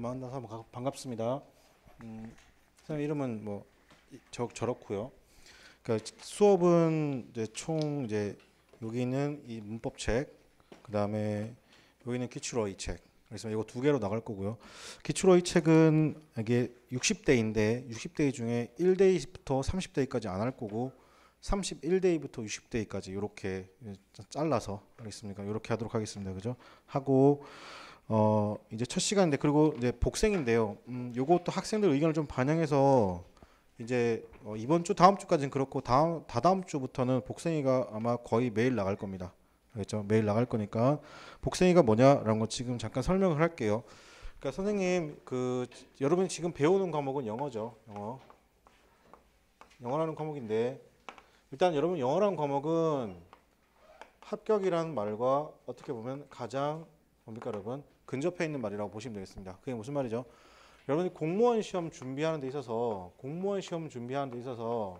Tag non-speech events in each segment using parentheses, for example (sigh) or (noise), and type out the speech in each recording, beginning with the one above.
여러분 만나서 반갑습니다. 음, 선생님 이름은 뭐 저, 저렇고요. 그 수업은 이제 총 이제 여기는 이 문법 책, 그 다음에 여기는 기출어휘 책. 그래서 이거 두 개로 나갈 거고요. 기출어휘 책은 이게 60대인데 60대 중에 1대부터 30대까지 안 할 거고 31대부터 60대까지 이렇게 잘라서 알겠습니까? 이렇게 하도록 하겠습니다. 그죠? 하고 어 이제 첫 시간인데 그리고 이제 복생인데요. 음 요것도 학생들 의견을 좀 반영해서 이제 어, 이번 주 다음 주까지는 그렇고 다음 다다음 주부터는 복생이가 아마 거의 매일 나갈 겁니다. 알겠죠? 매일 나갈 거니까 복생이가 뭐냐라는 거 지금 잠깐 설명을 할게요. 그러니까 선생님 그 여러분 이 지금 배우는 과목은 영어죠. 영어. 영어라는 과목인데 일단 여러분 영어라는 과목은 합격이라는 말과 어떻게 보면 가장 뭡니까 여러분 근접해 있는 말이라고 보시면 되겠습니다. 그게 무슨 말이죠? 여러분 공무원 시험 준비하는 데 있어서 공무원 시험 준비하는 데 있어서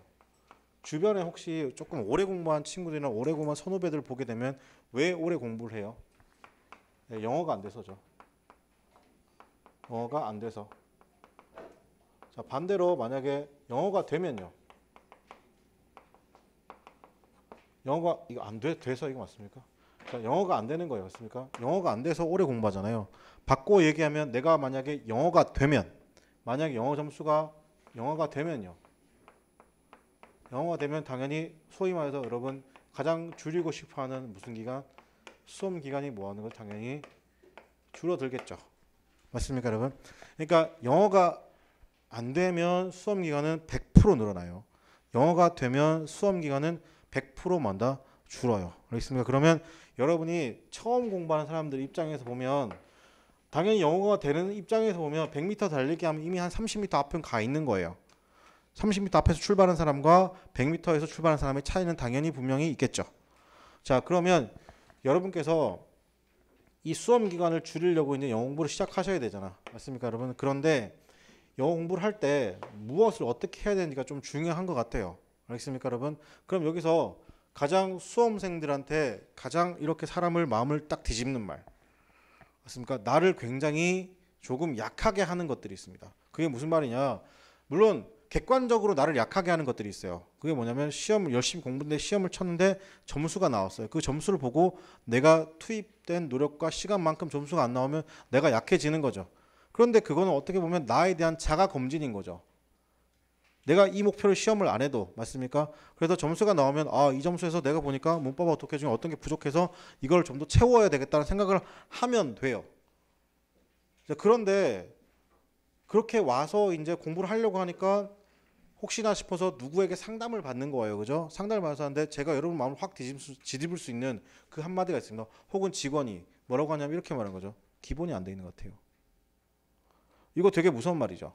주변에 혹시 조금 오래 공부한 친구들이나 오래 공부한 선후배들 보게 되면 왜 오래 공부를 해요? 네, 영어가 안 돼서죠. 영어가 안 돼서. 자, 반대로 만약에 영어가 되면요. 영어가 이거 안 돼, 돼서 이거 맞습니까? 그 영어가 안 되는 거예요. 그렇습니까? 영어가 안 돼서 오래 공부하잖아요. 바꿔 얘기하면 내가 만약에 영어가 되면 만약에 영어 점수가 영어가 되면요. 영어가 되면 당연히 소위 말해서 여러분 가장 줄이고 싶어하는 무슨 기간? 수험 기간이 뭐하는 걸 당연히 줄어들겠죠. 맞습니까 여러분? 그러니까 영어가 안 되면 수험 기간은 100% 늘어나요. 영어가 되면 수험 기간은 100% 만다 줄어요. 알겠습니까? 그러면 여러분이 처음 공부하는 사람들 입장에서 보면 당연히 영어가 되는 입장에서 보면 100m 달리기 하면 이미 한 30m 앞은 가 있는 거예요. 30m 앞에서 출발한 사람과 100m에서 출발한 사람의 차이는 당연히 분명히 있겠죠. 자, 그러면 여러분께서 이 수험 기간을 줄이려고 이제 영어 공부를 시작하셔야 되잖아. 맞습니까, 여러분? 그런데 영어 공부를 할 때 무엇을 어떻게 해야 되는지가 좀 중요한 것 같아요. 알겠습니까, 여러분? 그럼 여기서 가장 수험생들한테 가장 이렇게 사람을 마음을 딱 뒤집는 말. 그습니까 나를 굉장히 조금 약하게 하는 것들이 있습니다. 그게 무슨 말이냐? 물론 객관적으로 나를 약하게 하는 것들이 있어요. 그게 뭐냐면 시험을 열심히 공부인데 시험을 쳤는데 점수가 나왔어요. 그 점수를 보고 내가 투입된 노력과 시간만큼 점수가 안 나오면 내가 약해지는 거죠. 그런데 그거는 어떻게 보면 나에 대한 자가 검진인 거죠. 내가 이 목표를 시험을 안 해도 맞습니까? 그래서 점수가 나오면 아 이 점수에서 내가 보니까 문법 어떻게 중에 어떤 게 부족해서 이걸 좀 더 채워야 되겠다는 생각을 하면 돼요. 그런데 그렇게 와서 이제 공부를 하려고 하니까 혹시나 싶어서 누구에게 상담을 받는 거예요. 그죠? 상담을 받아서 하는데 제가 여러분 마음을 확 뒤집을 수 있는 그 한마디가 있습니다. 혹은 직원이 뭐라고 하냐면 이렇게 말하는 거죠. 기본이 안 돼 있는 것 같아요. 이거 되게 무서운 말이죠.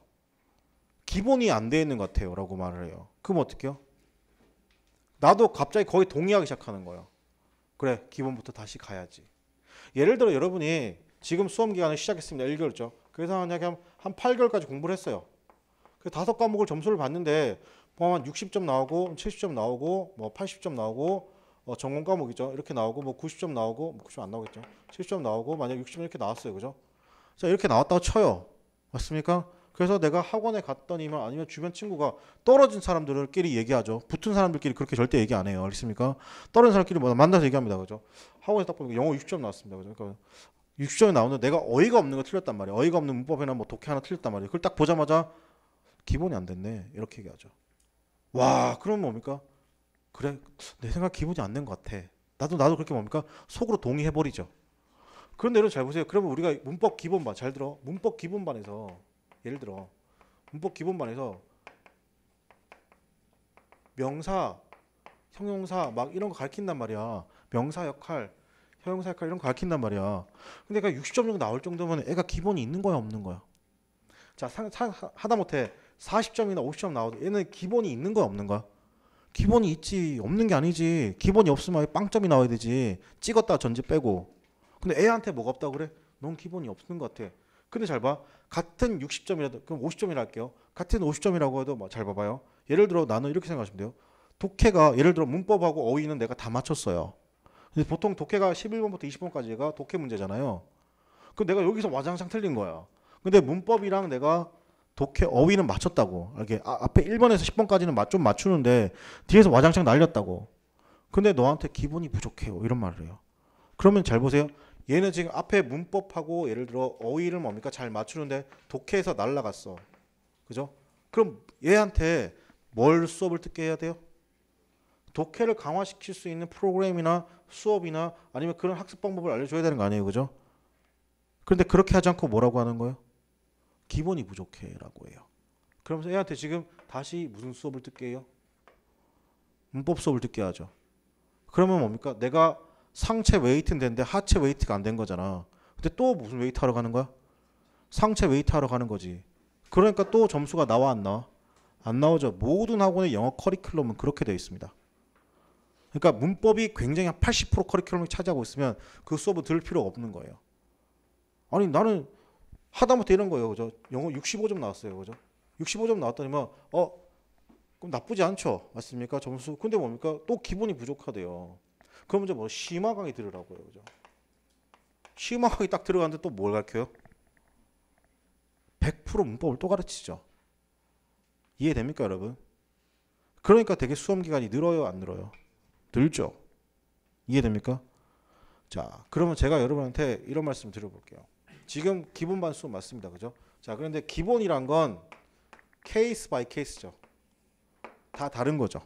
기본이 안 돼 있는 것 같아요 라고 말을 해요 그럼 어떡해요? 나도 갑자기 거의 동의하기 시작하는 거예요 그래 기본부터 다시 가야지 예를 들어 여러분이 지금 수험 기간을 시작했습니다 1개월죠 그래서 만약에 한, 한 8개월까지 공부를 했어요 그 다섯 과목을 점수를 받는데 보면 60점 나오고 70점 나오고 뭐 80점 나오고 어, 전공 과목이죠 이렇게 나오고 뭐 90점 나오고 뭐 90점 안 나오겠죠 70점 나오고 만약 60점 이렇게 나왔어요 그죠 자 이렇게 나왔다고 쳐요 맞습니까 그래서 내가 학원에 갔더니만 뭐 아니면 주변 친구가 떨어진 사람들끼리 얘기하죠. 붙은 사람들끼리 그렇게 절대 얘기 안 해요. 알겠습니까? 떨어진 사람끼리 뭐 만나서 얘기합니다. 그죠? 학원에 딱 보니까 영어 60점 나왔습니다. 그죠? 그러니까 60점이 나오는데 내가 어이가 없는 거 틀렸단 말이에요. 어이가 없는 문법이나 뭐 독해 하나 틀렸단 말이에요. 그걸 딱 보자마자 기본이 안 됐네. 이렇게 얘기하죠. 와, 그럼 뭡니까? 그래, 내 생각 기본이 안 된 것 같아. 나도 나도 그렇게 뭡니까? 속으로 동의해 버리죠. 그런데 여러분 잘 보세요. 그러면 우리가 문법 기본반 잘 들어. 문법 기본반에서 예를 들어 문법 기본반에서 명사, 형용사 막 이런 거 가르친단 말이야. 명사 역할, 형용사 역할 이런 거 가르친단 말이야. 근데 애가 60점 정도 나올 정도면 애가 기본이 있는 거야, 없는 거야? 자, 상, 상, 하다못해 40점이나 50점 나와도 얘는 기본이 있는 거야, 없는 거야? 기본이 있지, 없는 게 아니지. 기본이 없으면 빵점이 나와야 되지. 찍었다 전지 빼고. 근데 애한테 뭐가 없다고 그래? 넌 기본이 없는 것 같아. 근데 잘 봐. 같은 60점이라도 그럼 50점이라 할게요. 같은 50점이라고 해도 뭐 잘 봐봐요. 예를 들어 나는 이렇게 생각하시면 돼요. 독해가 예를 들어 문법하고 어휘는 내가 다 맞췄어요. 근데 보통 독해가 11번부터 20번까지가 독해 문제잖아요. 그럼 내가 여기서 와장창 틀린 거야. 근데 문법이랑 내가 독해 어휘는 맞췄다고. 이렇게 아, 앞에 1번에서 10번까지는 좀 맞추는데 뒤에서 와장창 날렸다고. 근데 너한테 기분이 부족해요. 이런 말을 해요. 그러면 잘 보세요. 얘는 지금 앞에 문법하고 예를 들어 어휘를 뭡니까 잘 맞추는데 독해에서 날라갔어. 그죠? 그럼 얘한테 뭘 수업을 듣게 해야 돼요? 독해를 강화시킬 수 있는 프로그램이나 수업이나 아니면 그런 학습 방법을 알려줘야 되는 거 아니에요, 그죠? 그런데 그렇게 하지 않고 뭐라고 하는 거예요? 기본이 부족해라고 해요. 그러면서 애한테 지금 다시 무슨 수업을 듣게 해요? 문법 수업을 듣게 하죠. 그러면 뭡니까? 내가 상체 웨이트는 됐는데 하체 웨이트가 안 된 거잖아. 근데 또 무슨 웨이트 하러 가는 거야? 상체 웨이트 하러 가는 거지. 그러니까 또 점수가 나와 안 나와? 안 나오죠. 모든 학원의 영어 커리큘럼은 그렇게 되어 있습니다. 그러니까 문법이 굉장히 한 80% 커리큘럼을 차지하고 있으면 그 수업을 들을 필요가 없는 거예요. 아니 나는 하다못해 이런 거예요. 그죠? 영어 65점 나왔어요. 그죠? 65점 나왔더니만 어 그럼 나쁘지 않죠. 맞습니까? 점수. 근데 뭡니까? 또 기본이 부족하대요. 그럼 이제 뭐 심화 강의 들으라고요. 그죠? 심화 강의 딱 들어가는데 또 뭘 가르쳐요? 100% 문법을 또 가르치죠. 이해됩니까, 여러분? 그러니까 되게 수험 기간이 늘어요, 안 늘어요? 늘죠. 이해됩니까? 자, 그러면 제가 여러분한테 이런 말씀 드려볼게요. 지금 기본 반수 맞습니다. 그죠? 자, 그런데 기본이란 건 케이스 바이 케이스죠. 다 다른 거죠.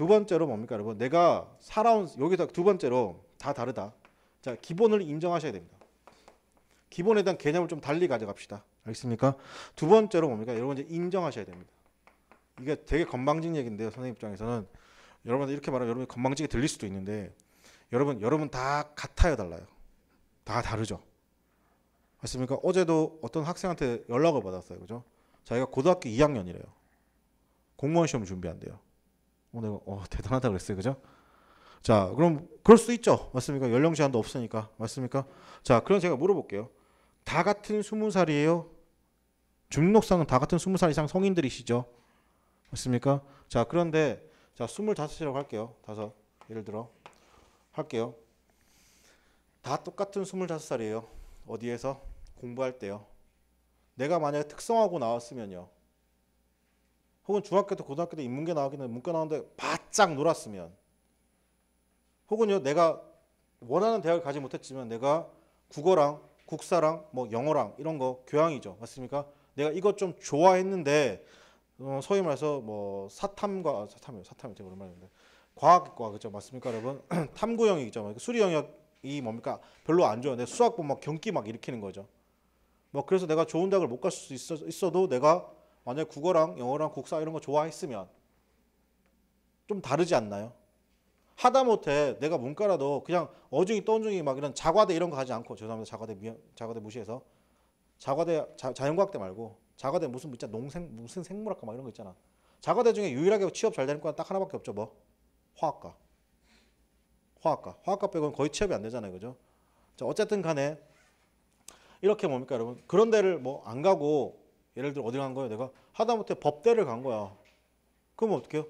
두 번째로 뭡니까 여러분? 내가 살아온 여기서 두 번째로 다 다르다. 자 기본을 인정하셔야 됩니다. 기본에 대한 개념을 좀 달리 가져갑시다. 알겠습니까? 두 번째로 뭡니까? 여러분 이제 인정하셔야 됩니다. 이게 되게 건방진 얘기인데요. 선생님 입장에서는 여러분들 이렇게 말하면 여러분이 건방지게 들릴 수도 있는데 여러분 여러분 다 같아요 달라요. 다 다르죠. 맞습니까? 어제도 어떤 학생한테 연락을 받았어요. 그죠? 자기가 고등학교 2학년이래요. 공무원 시험 준비한대요. 어, 내 어, 대단하다 그랬어요. 그죠? 자, 그럼 그럴 수 있죠. 맞습니까? 연령 제한도 없으니까. 맞습니까? 자, 그럼 제가 물어볼게요. 다 같은 스0살이에요중록상은다 같은 스0살 이상 성인들이시죠? 맞습니까? 자, 그런데 자, 스물다섯이라고 할게요. 다섯. 예를 들어 할게요. 다 똑같은 스물다섯 살이에요 어디에서 공부할 때요. 내가 만약에 특성하고 나왔으면요. 혹은 중학교 때 고등학교 때 인문계 나오기는 문과 나오는데 바짝 놀았으면 혹은요 내가 원하는 대학을 가지 못했지만 내가 국어랑 국사랑 뭐 영어랑 이런 거 교양이죠 맞습니까? 내가 이것 좀 좋아했는데 어, 소위 말해서 뭐 사탐과 아, 사탐이요 사탐이 되게 오랜만인데 과학과 그죠 맞습니까 여러분 탐구 영역이죠 수리 영역이 뭡니까 별로 안 좋아 내 수학 보막 경기 막 일으키는 거죠 뭐 그래서 내가 좋은 대학을 못 갈 수 있어도 내가 만약 국어랑 영어랑 국사 이런 거 좋아했으면 좀 다르지 않나요? 하다못해 내가 문과라도 그냥 어중이 떠중이막 이런 자과대 이런 거 하지 않고 죄송합니다 자과대 미, 자과대 무시해서 자과대 자, 연과학대 말고 자과대 무슨 진짜 농생 무슨 생물학과 막 이런 거 있잖아 자과대 중에 유일하게 취업 잘 되는 과딱 하나밖에 없죠 뭐 화학과 화학과 화학과 빼고는 거의 취업이 안 되잖아요 그죠 자 어쨌든 간에 이렇게 뭡니까 여러분 그런 데를 뭐 안 가고 예를 들어 어디 간 거예요? 내가 하다못해 법대를 간 거야. 그럼 어떡 해요?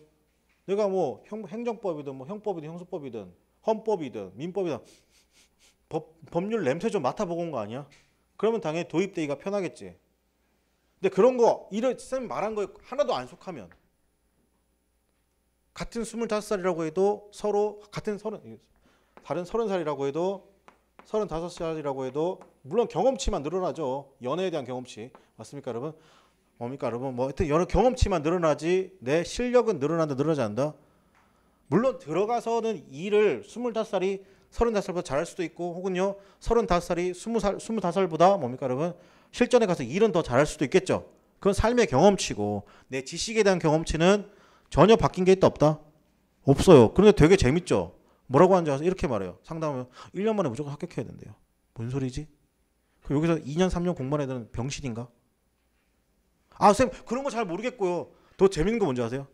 내가 뭐 형, 행정법이든 뭐 형법이든 형수법이든 헌법이든 민법이든 법, 법률 냄새 좀 맡아보고 온 거 아니야? 그러면 당연히 도입되기가 편하겠지. 근데 그런 거, 이런 쌤 말한 거에 하나도 안 속하면 같은 25살이라고 해도 서로 같은 서른 다른 30살이라고 해도 35살이라고 해도 물론 경험치만 늘어나죠. 연애에 대한 경험치. 맞습니까, 여러분? 뭡니까, 여러분? 뭐 하여튼 여러 경험치만 늘어나지 내 실력은 늘어난다, 늘어나지 않는다. 물론 들어가서는 일을 25살이 35살보다 잘할 수도 있고 혹은요 35살이 20살, 25살보다 뭡니까 여러분 실전에 가서 일은 더 잘할 수도 있겠죠 그건 삶의 경험치고 내 지식에 대한 경험치는 전혀 바뀐 게 있다 없다 없어요 그런데 되게 재밌죠 뭐라고 하는지 아세요? 이렇게 말해요 상담하면 1년 만에 무조건 합격해야 된대요 뭔 소리지 그럼 여기서 2년 3년 공부한 애들은 병신인가 아 선생님 그런 거 잘 모르겠고요. 더 재밌는 거 뭔지 아세요?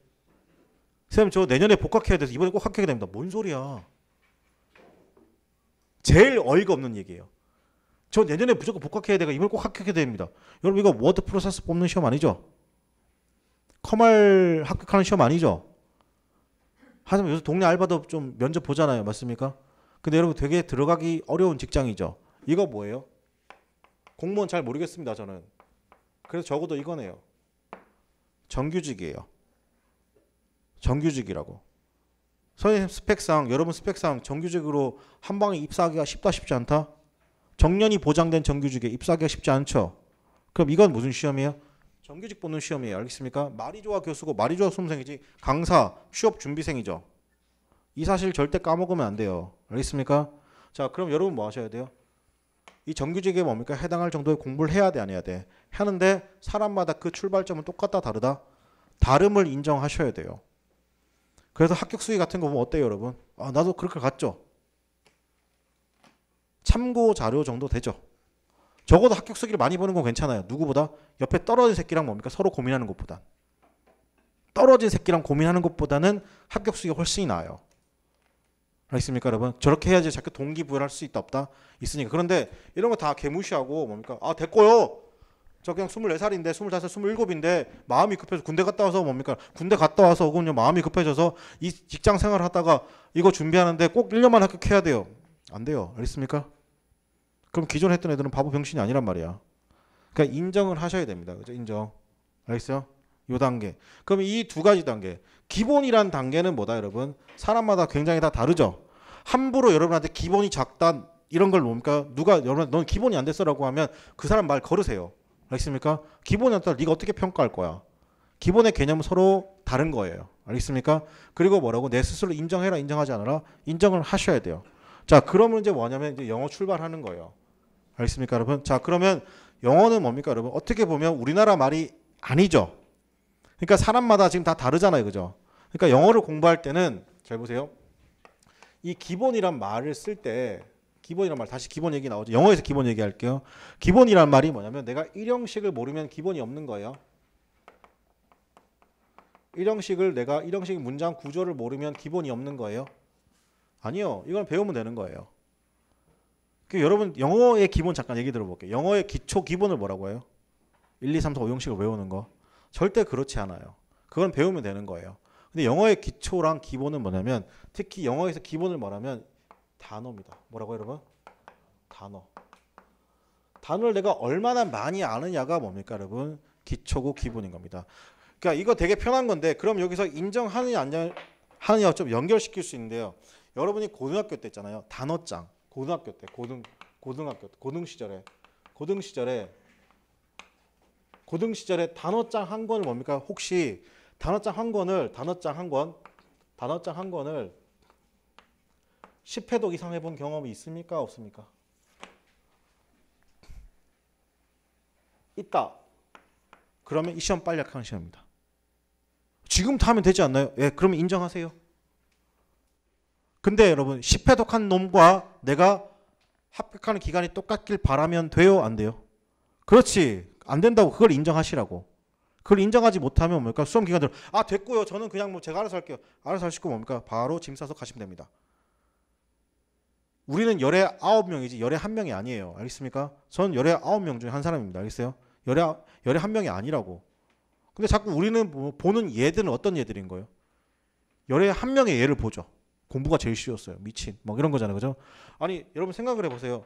선생님 저 내년에 복학해야 돼서 이번에 꼭합격해야 됩니다. 뭔 소리야. 제일 어이가 없는 얘기예요. 저 내년에 무조건 복학해야 돼가 이번에 꼭 합격해야 됩니다. 여러분 이거 워드 프로세스 뽑는 시험 아니죠? 커말 합격하는 시험 아니죠? 하지만 요새 동네 알바도 좀 면접 보잖아요. 맞습니까? 근데 여러분 되게 들어가기 어려운 직장이죠. 이거 뭐예요? 공무원 잘 모르겠습니다. 저는. 그래서 적어도 이거네요. 정규직이에요. 정규직이라고. 선생님 스펙상 여러분 스펙상 정규직으로 한 방에 입사하기가 쉽다 쉽지 않다? 정년이 보장된 정규직에 입사하기가 쉽지 않죠. 그럼 이건 무슨 시험이에요? 정규직 보는 시험이에요. 알겠습니까? 마리조아 교수고 마리조아 수험생이지 강사, 취업 준비생이죠. 이 사실 절대 까먹으면 안 돼요. 알겠습니까? 자, 그럼 여러분 뭐 하셔야 돼요? 이 정규직에 뭡니까? 해당할 정도의 공부를 해야 돼, 안 해야 돼? 하는데 사람마다 그 출발점은 똑같다 다르다. 다름을 인정하셔야 돼요. 그래서 합격 수위 같은 거 보면 어때요, 여러분? 아, 나도 그렇게 갔죠. 참고 자료 정도 되죠. 적어도 합격 수기를 많이 보는 건 괜찮아요. 누구보다 옆에 떨어진 새끼랑 뭡니까? 서로 고민하는 것보다. 떨어진 새끼랑 고민하는 것보다는 합격 수기가 훨씬 나아요. 알겠습니까, 여러분? 저렇게 해야지 자꾸 동기부여할 를수 있다 없다 있으니까. 그런데 이런 거 다 개무시하고 뭡니까? 아, 됐고요. 저 그냥 24살인데 25살 27인데 마음이 급해서 군대 갔다 와서 뭡니까 군대 갔다 와서 그냥 마음이 급해져서 이 직장 생활 하다가 이거 준비하는데 꼭 1년만 합격해야 돼요 안 돼요 알겠습니까 그럼 기존 했던 애들은 바보 병신이 아니란 말이야 그러니까 인정을 하셔야 됩니다 그죠 인정 알겠어요 요 단계 그럼 이 두 가지 단계 기본이란 단계는 뭐다 여러분 사람마다 굉장히 다 다르죠 함부로 여러분한테 기본이 작다 이런 걸 뭡니까 누가 여러분 넌 기본이 안 됐어라고 하면 그 사람 말 걸으세요 알겠습니까? 기본에 따라 네가 어떻게 평가할 거야. 기본의 개념은 서로 다른 거예요. 알겠습니까? 그리고 뭐라고 내 스스로 인정해라 인정하지 않아라 인정을 하셔야 돼요. 자 그러면 이제 뭐냐면 이제 영어 출발하는 거예요. 알겠습니까 여러분? 자 그러면 영어는 뭡니까 여러분? 어떻게 보면 우리나라 말이 아니죠. 그러니까 사람마다 지금 다 다르잖아요. 그죠? 그러니까 영어를 공부할 때는 잘 보세요. 이 기본이란 말을 쓸때 기본이란 말 다시 기본 얘기 나오죠. 영어에서 기본 얘기할게요. 기본이란 말이 뭐냐면 내가 일형식을 모르면 기본이 없는 거예요. 일형식을 내가 일형식 문장 구조를 모르면 기본이 없는 거예요. 아니요. 이건 배우면 되는 거예요. 그 여러분 영어의 기본 잠깐 얘기 들어볼게요. 영어의 기초 기본을 뭐라고 해요? 1, 2, 3, 4, 5형식을 외우는 거. 절대 그렇지 않아요. 그건 배우면 되는 거예요. 근데 영어의 기초랑 기본은 뭐냐면 특히 영어에서 기본을 말하면 단어입니다. 뭐라고 여러분? 단어. 단어를 내가 얼마나 많이 아느냐가 뭡니까 여러분? 기초고 기본인 겁니다. 그러니까 이거 되게 편한 건데 그럼 여기서 인정하느냐 안 하느냐 좀 연결시킬 수 있는데요. 여러분이 고등학교 때 있잖아요. 단어장. 고등학교 때 고등 고등학교 고등 시절에 고등 시절에 고등 시절에 단어장 한 권을 뭡니까? 혹시 단어장 한 권을 단어장 한 권, 단어장 한 권을 10회독 이상 해본 경험이 있습니까? 없습니까? 있다. 그러면 이 시험 빨리 약한 시험입니다. 지금부터 하면 되지 않나요? 예, 그러면 인정하세요. 근데 여러분 10회독한 놈과 내가 합격하는 기간이 똑같길 바라면 돼요? 안 돼요? 그렇지. 안 된다고 그걸 인정하시라고. 그걸 인정하지 못하면 뭡니까? 수험 기관들 아 됐고요. 저는 그냥 뭐 제가 알아서 할게요. 알아서 하실 거 뭡니까? 바로 짐 싸서 가시면 됩니다. 우리는 열의 아홉 명이지 열의 한 명이 아니에요. 알겠습니까? 저는 열의 아홉 명 중에 한 사람입니다. 알겠어요? 열의 아, 열의 한 명이 아니라고. 근데 자꾸 우리는 보는 예들은 어떤 예들인 거예요? 열의 한 명의 예를 보죠. 공부가 제일 쉬웠어요. 미친. 막 이런 거잖아요. 그죠? 아니, 여러분 생각을 해 보세요.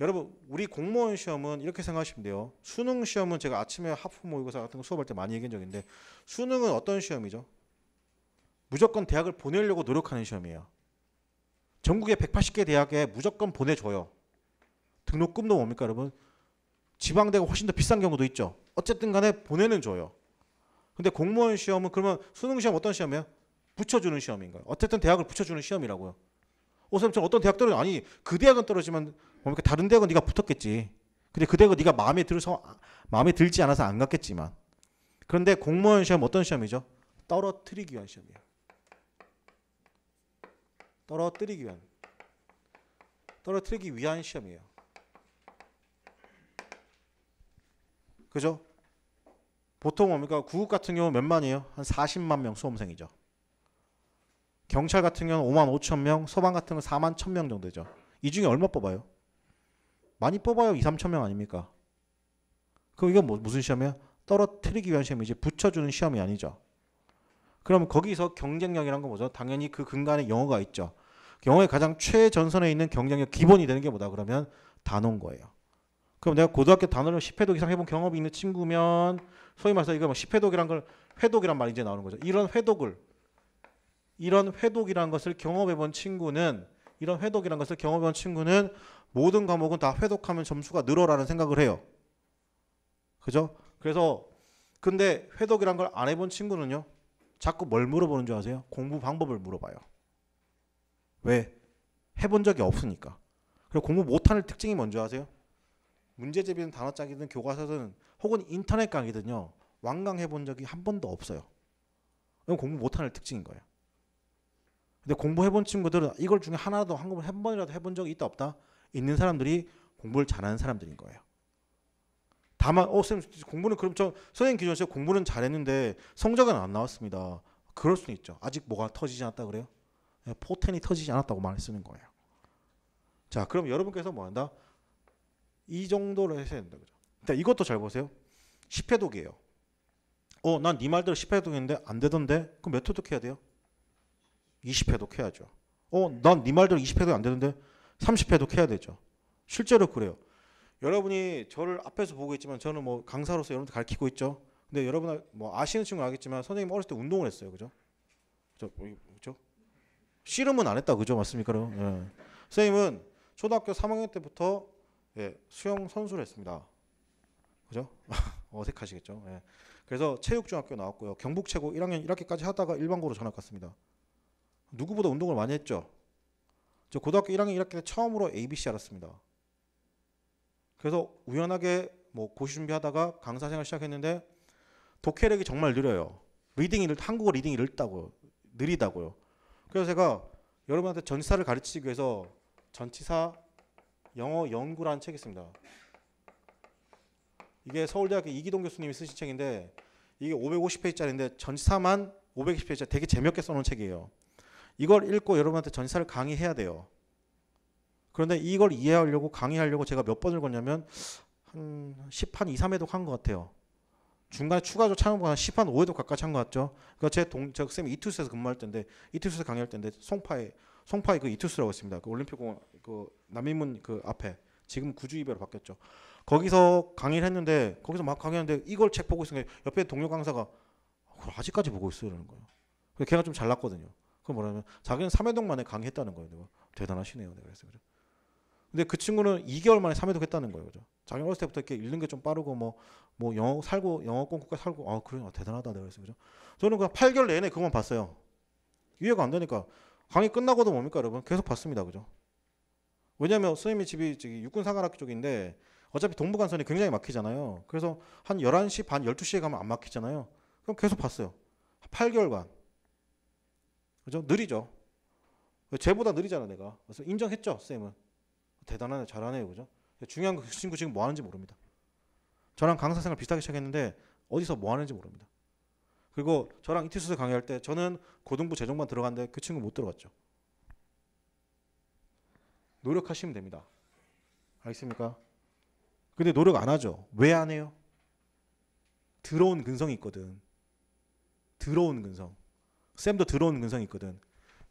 여러분, 우리 공무원 시험은 이렇게 생각하시면 돼요. 수능 시험은 제가 아침에 하프 모의고사 같은 거 수업할 때 많이 얘기한 적인데 수능은 어떤 시험이죠? 무조건 대학을 보내려고 노력하는 시험이에요. 전국의 180개 대학에 무조건 보내줘요. 등록금도 뭡니까 여러분? 지방대가 훨씬 더 비싼 경우도 있죠. 어쨌든 간에 보내는 줘요. 근데 공무원 시험은 그러면 수능 시험 어떤 시험이에요? 붙여주는 시험인가요? 어쨌든 대학을 붙여주는 시험이라고요. 오쌤처 어떤 대학 떨어져 아니 그 대학은 떨어지면 뭡니까 다른 대학은 네가 붙었겠지. 근데 그 대학은 네가 마음에 들어서 마음에 들지 않아서 안 갔겠지만. 그런데 공무원 시험 어떤 시험이죠? 떨어뜨리기 위한 시험이에요. 떨어뜨리기 위한 떨어뜨리기 위한 시험이에요. 그죠? 보통 뭡니까? 구급 같은 경우 몇만이에요? 한 40만 명 수험생이죠. 경찰 같은 경우는 5만 5천 명, 소방 같은 건 4만 1천 명 정도 되죠. 이 중에 얼마 뽑아요? 많이 뽑아요. 2, 3천 명 아닙니까? 그럼 이건 뭐, 무슨 시험이야? 떨어뜨리기 위한 시험이지 붙여주는 시험이 아니죠. 그럼 거기서 경쟁력이란 건 뭐죠? 당연히 그 근간에 영어가 있죠. 영어의 가장 최전선에 있는 경쟁력 기본이 되는 게 뭐다? 그러면 단어인 거예요. 그럼 내가 고등학교 단어를 10회독 이상 해본 경험이 있는 친구면 소위 말해서 이거 뭐 10회독이란 걸 회독이란 말이 이제 나오는 거죠. 이런 회독을 이런 회독이란 것을 경험해본 친구는 이런 회독이란 것을 경험해본 친구는 모든 과목은 다 회독하면 점수가 늘어라는 생각을 해요. 그죠? 그래서 근데 회독이란 걸 안 해본 친구는요. 자꾸 뭘 물어보는 줄 아세요? 공부 방법을 물어봐요. 왜? 해본 적이 없으니까. 그리고 공부 못하는 특징이 뭔지 아세요? 문제집이든 단어짝이든 교과서든 혹은 인터넷 강의든요. 완강해본 적이 한 번도 없어요. 이건 공부 못하는 특징인 거예요. 근데 공부해본 친구들은 이걸 중에 하나라도 한 번이라도 해본 적이 있다 없다? 있는 사람들이 공부를 잘하는 사람들인 거예요. 다만 어 선생님 공부는 그럼 저 선생님 기준에서 공부는 잘했는데 성적은 안 나왔습니다. 그럴 수는 있죠. 아직 뭐가 터지지 않았다 그래요? 예, 포텐이 터지지 않았다고 말을 쓰는 거예요. 자, 그럼 여러분께서 뭐 한다? 이 정도로 해야 된다 그죠? 일단 이것도 잘 보세요. 10회독이에요. 어, 난 네 말대로 1 0회독는데안 되던데. 그럼 몇 회독 해야 돼요? 20회독 해야죠. 어, 난네 말대로 20회독 안 되던데 30회독 해야 되죠. 실제로 그래요. 여러분이 저를 앞에서 보고 있지만 저는 뭐 강사로서 여러분들 가르치고 있죠. 근데 여러분 뭐 아시는 친구 알겠지만 선생님 어렸을 때 운동을 했어요. 그죠? 그죠? 뭐 그죠? 씨름은 안 했다. 그죠? 맞습니까? 그럼. 예. 선생님은 초등학교 3학년 때부터 예, 수영 선수를 했습니다. 그죠? (laughs) 어색하시겠죠? 예. 그래서 체육중학교 나왔고요. 경북 최고 1학년 1학기까지 하다가 일반고로 전학 갔습니다. 누구보다 운동을 많이 했죠. 저 고등학교 1학년 1학기 때 처음으로 ABC 알았습니다. 그래서 우연하게 뭐 고시 준비하다가 강사 생활 시작했는데 독해력이 정말 느려요. 리딩이 늘 한국어 리딩이 늘다고 느리다고요. 그래서 제가 여러분한테 전치사를 가르치기 위해서 전치사 영어 연구라는 책이 있습니다. 이게 서울대학교 이기동 교수님이 쓰신 책인데 이게 550페이지짜리인데 전치사만 520페이지 되게 재미없게 써놓은 책이에요. 이걸 읽고 여러분한테 전치사를 강의해야 돼요. 그런데 이걸 이해하려고 강의하려고 제가 몇 번을 거냐면 한1 0판 2, 3회도 한것 같아요. 중간에 추가로 적으 참여한 한1 0판 5회도 가까이 한것 같죠. 그러니까 제 동, 제 쌤이 이투스에서 근무할 때인데 이투스에서 강의할 때인데 송파에 송파에 그 이투스라고 있습니다. 그 올림픽공원 그 남인문 그 앞에 지금 구주이배로 바뀌었죠. 거기서 강의를 했는데 거기서 막 강의하는데 이걸 책 보고 있으니까 옆에 동료 강사가 그걸 아직까지 보고 있어요 이러는 거예요. 그래서 걔가 좀 잘났거든요. 그 뭐냐면 자기는 3회동 만에 강의했다는 거예요. 내가 대단하시네요. 내가 그래서 그래. 근데 그 친구는 2개월 만에 3회독 했다는 거예요. 그죠? 자기 어렸을 때부터 이렇게 읽는 게 좀 빠르고 뭐, 뭐 영어 살고 영어 공국가 살고 아 그래 아, 대단하다 내가 그랬어요. 그죠? 저는 그냥 8개월 내내 그만 봤어요. 이해가 안 되니까 강의 끝나고도 뭡니까 여러분 계속 봤습니다. 그죠? 왜냐하면 선생님이 집이 저기 육군 사관학교 쪽인데 어차피 동부간선이 굉장히 막히잖아요. 그래서 한 11시 반 12시에 가면 안 막히잖아요. 그럼 계속 봤어요. 8개월간. 그죠? 느리죠. 쟤보다 느리잖아 내가. 그래서 인정했죠 선생님은 대단하네 잘하네요 그죠? 중요한 건그 친구 지금 뭐 하는지 모릅니다. 저랑 강사 생활 비슷하게 시작했는데 어디서 뭐 하는지 모릅니다. 그리고 저랑 이티수스 강의할 때 저는 고등부 재정반 들어갔는데 그 친구 못 들어갔죠. 노력하시면 됩니다. 알겠습니까? 근데 노력 안 하죠. 왜 안 해요? 들어온 근성이 있거든. 들어온 근성. 쌤도 들어온 근성이 있거든.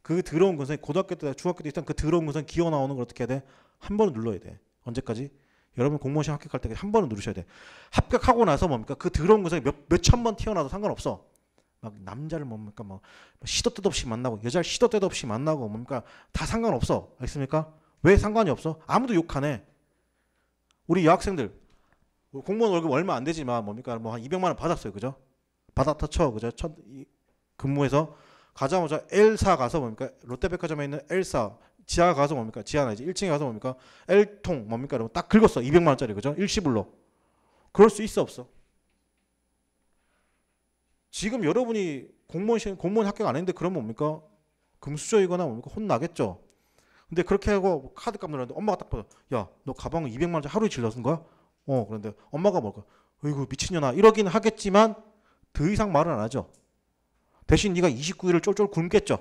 그 들어온 근성이 고등학교 때, 중학교 때 있던 그 들어온 근성이 기어 나오는 걸 어떻게 해야 돼? 한 번은 눌러야 돼. 언제까지? 여러분 공무원 시험 합격할 때 한 번은 누르셔야 돼. 합격하고 나서 뭡니까? 그 더러운 곳에 몇, 몇천 번 튀어나와도 상관없어. 막 남자를 뭡니까? 막 시도 때도 없이 만나고 여자를 시도 때도 없이 만나고 뭡니까? 다 상관없어. 알겠습니까? 왜 상관이 없어? 아무도 욕하네. 우리 여학생들 공무원 월급 얼마 안 되지만 뭡니까? 뭐 한 200만 원 받았어요. 그죠? 받았다쳐 그죠? 첫 근무해서 가자마자 엘사 가서 뭡니까? 롯데백화점에 있는 엘사 지하 가서 뭡니까? 지하나 이제 1층에 가서 뭡니까? L통 뭡니까? 이러면딱 긁었어. 200만 원짜리 그죠? 일시불로. 그럴 수 있어 없어? 지금 여러분이 공무원 시험 공무원 합격 안 했는데 그럼 뭡니까? 금수저이거나 뭡니까? 혼나겠죠. 근데 그렇게 하고 카드값 넣었는데 엄마가 딱 보자. 야, 너 가방 200만 원짜리 하루에 질러쓴 거야? 어, 그런데 엄마가 뭘까? 어이구, 미친년아. 이러긴 하겠지만 더 이상 말은 안 하죠. 대신 네가 29일을 쫄쫄 굶겠죠.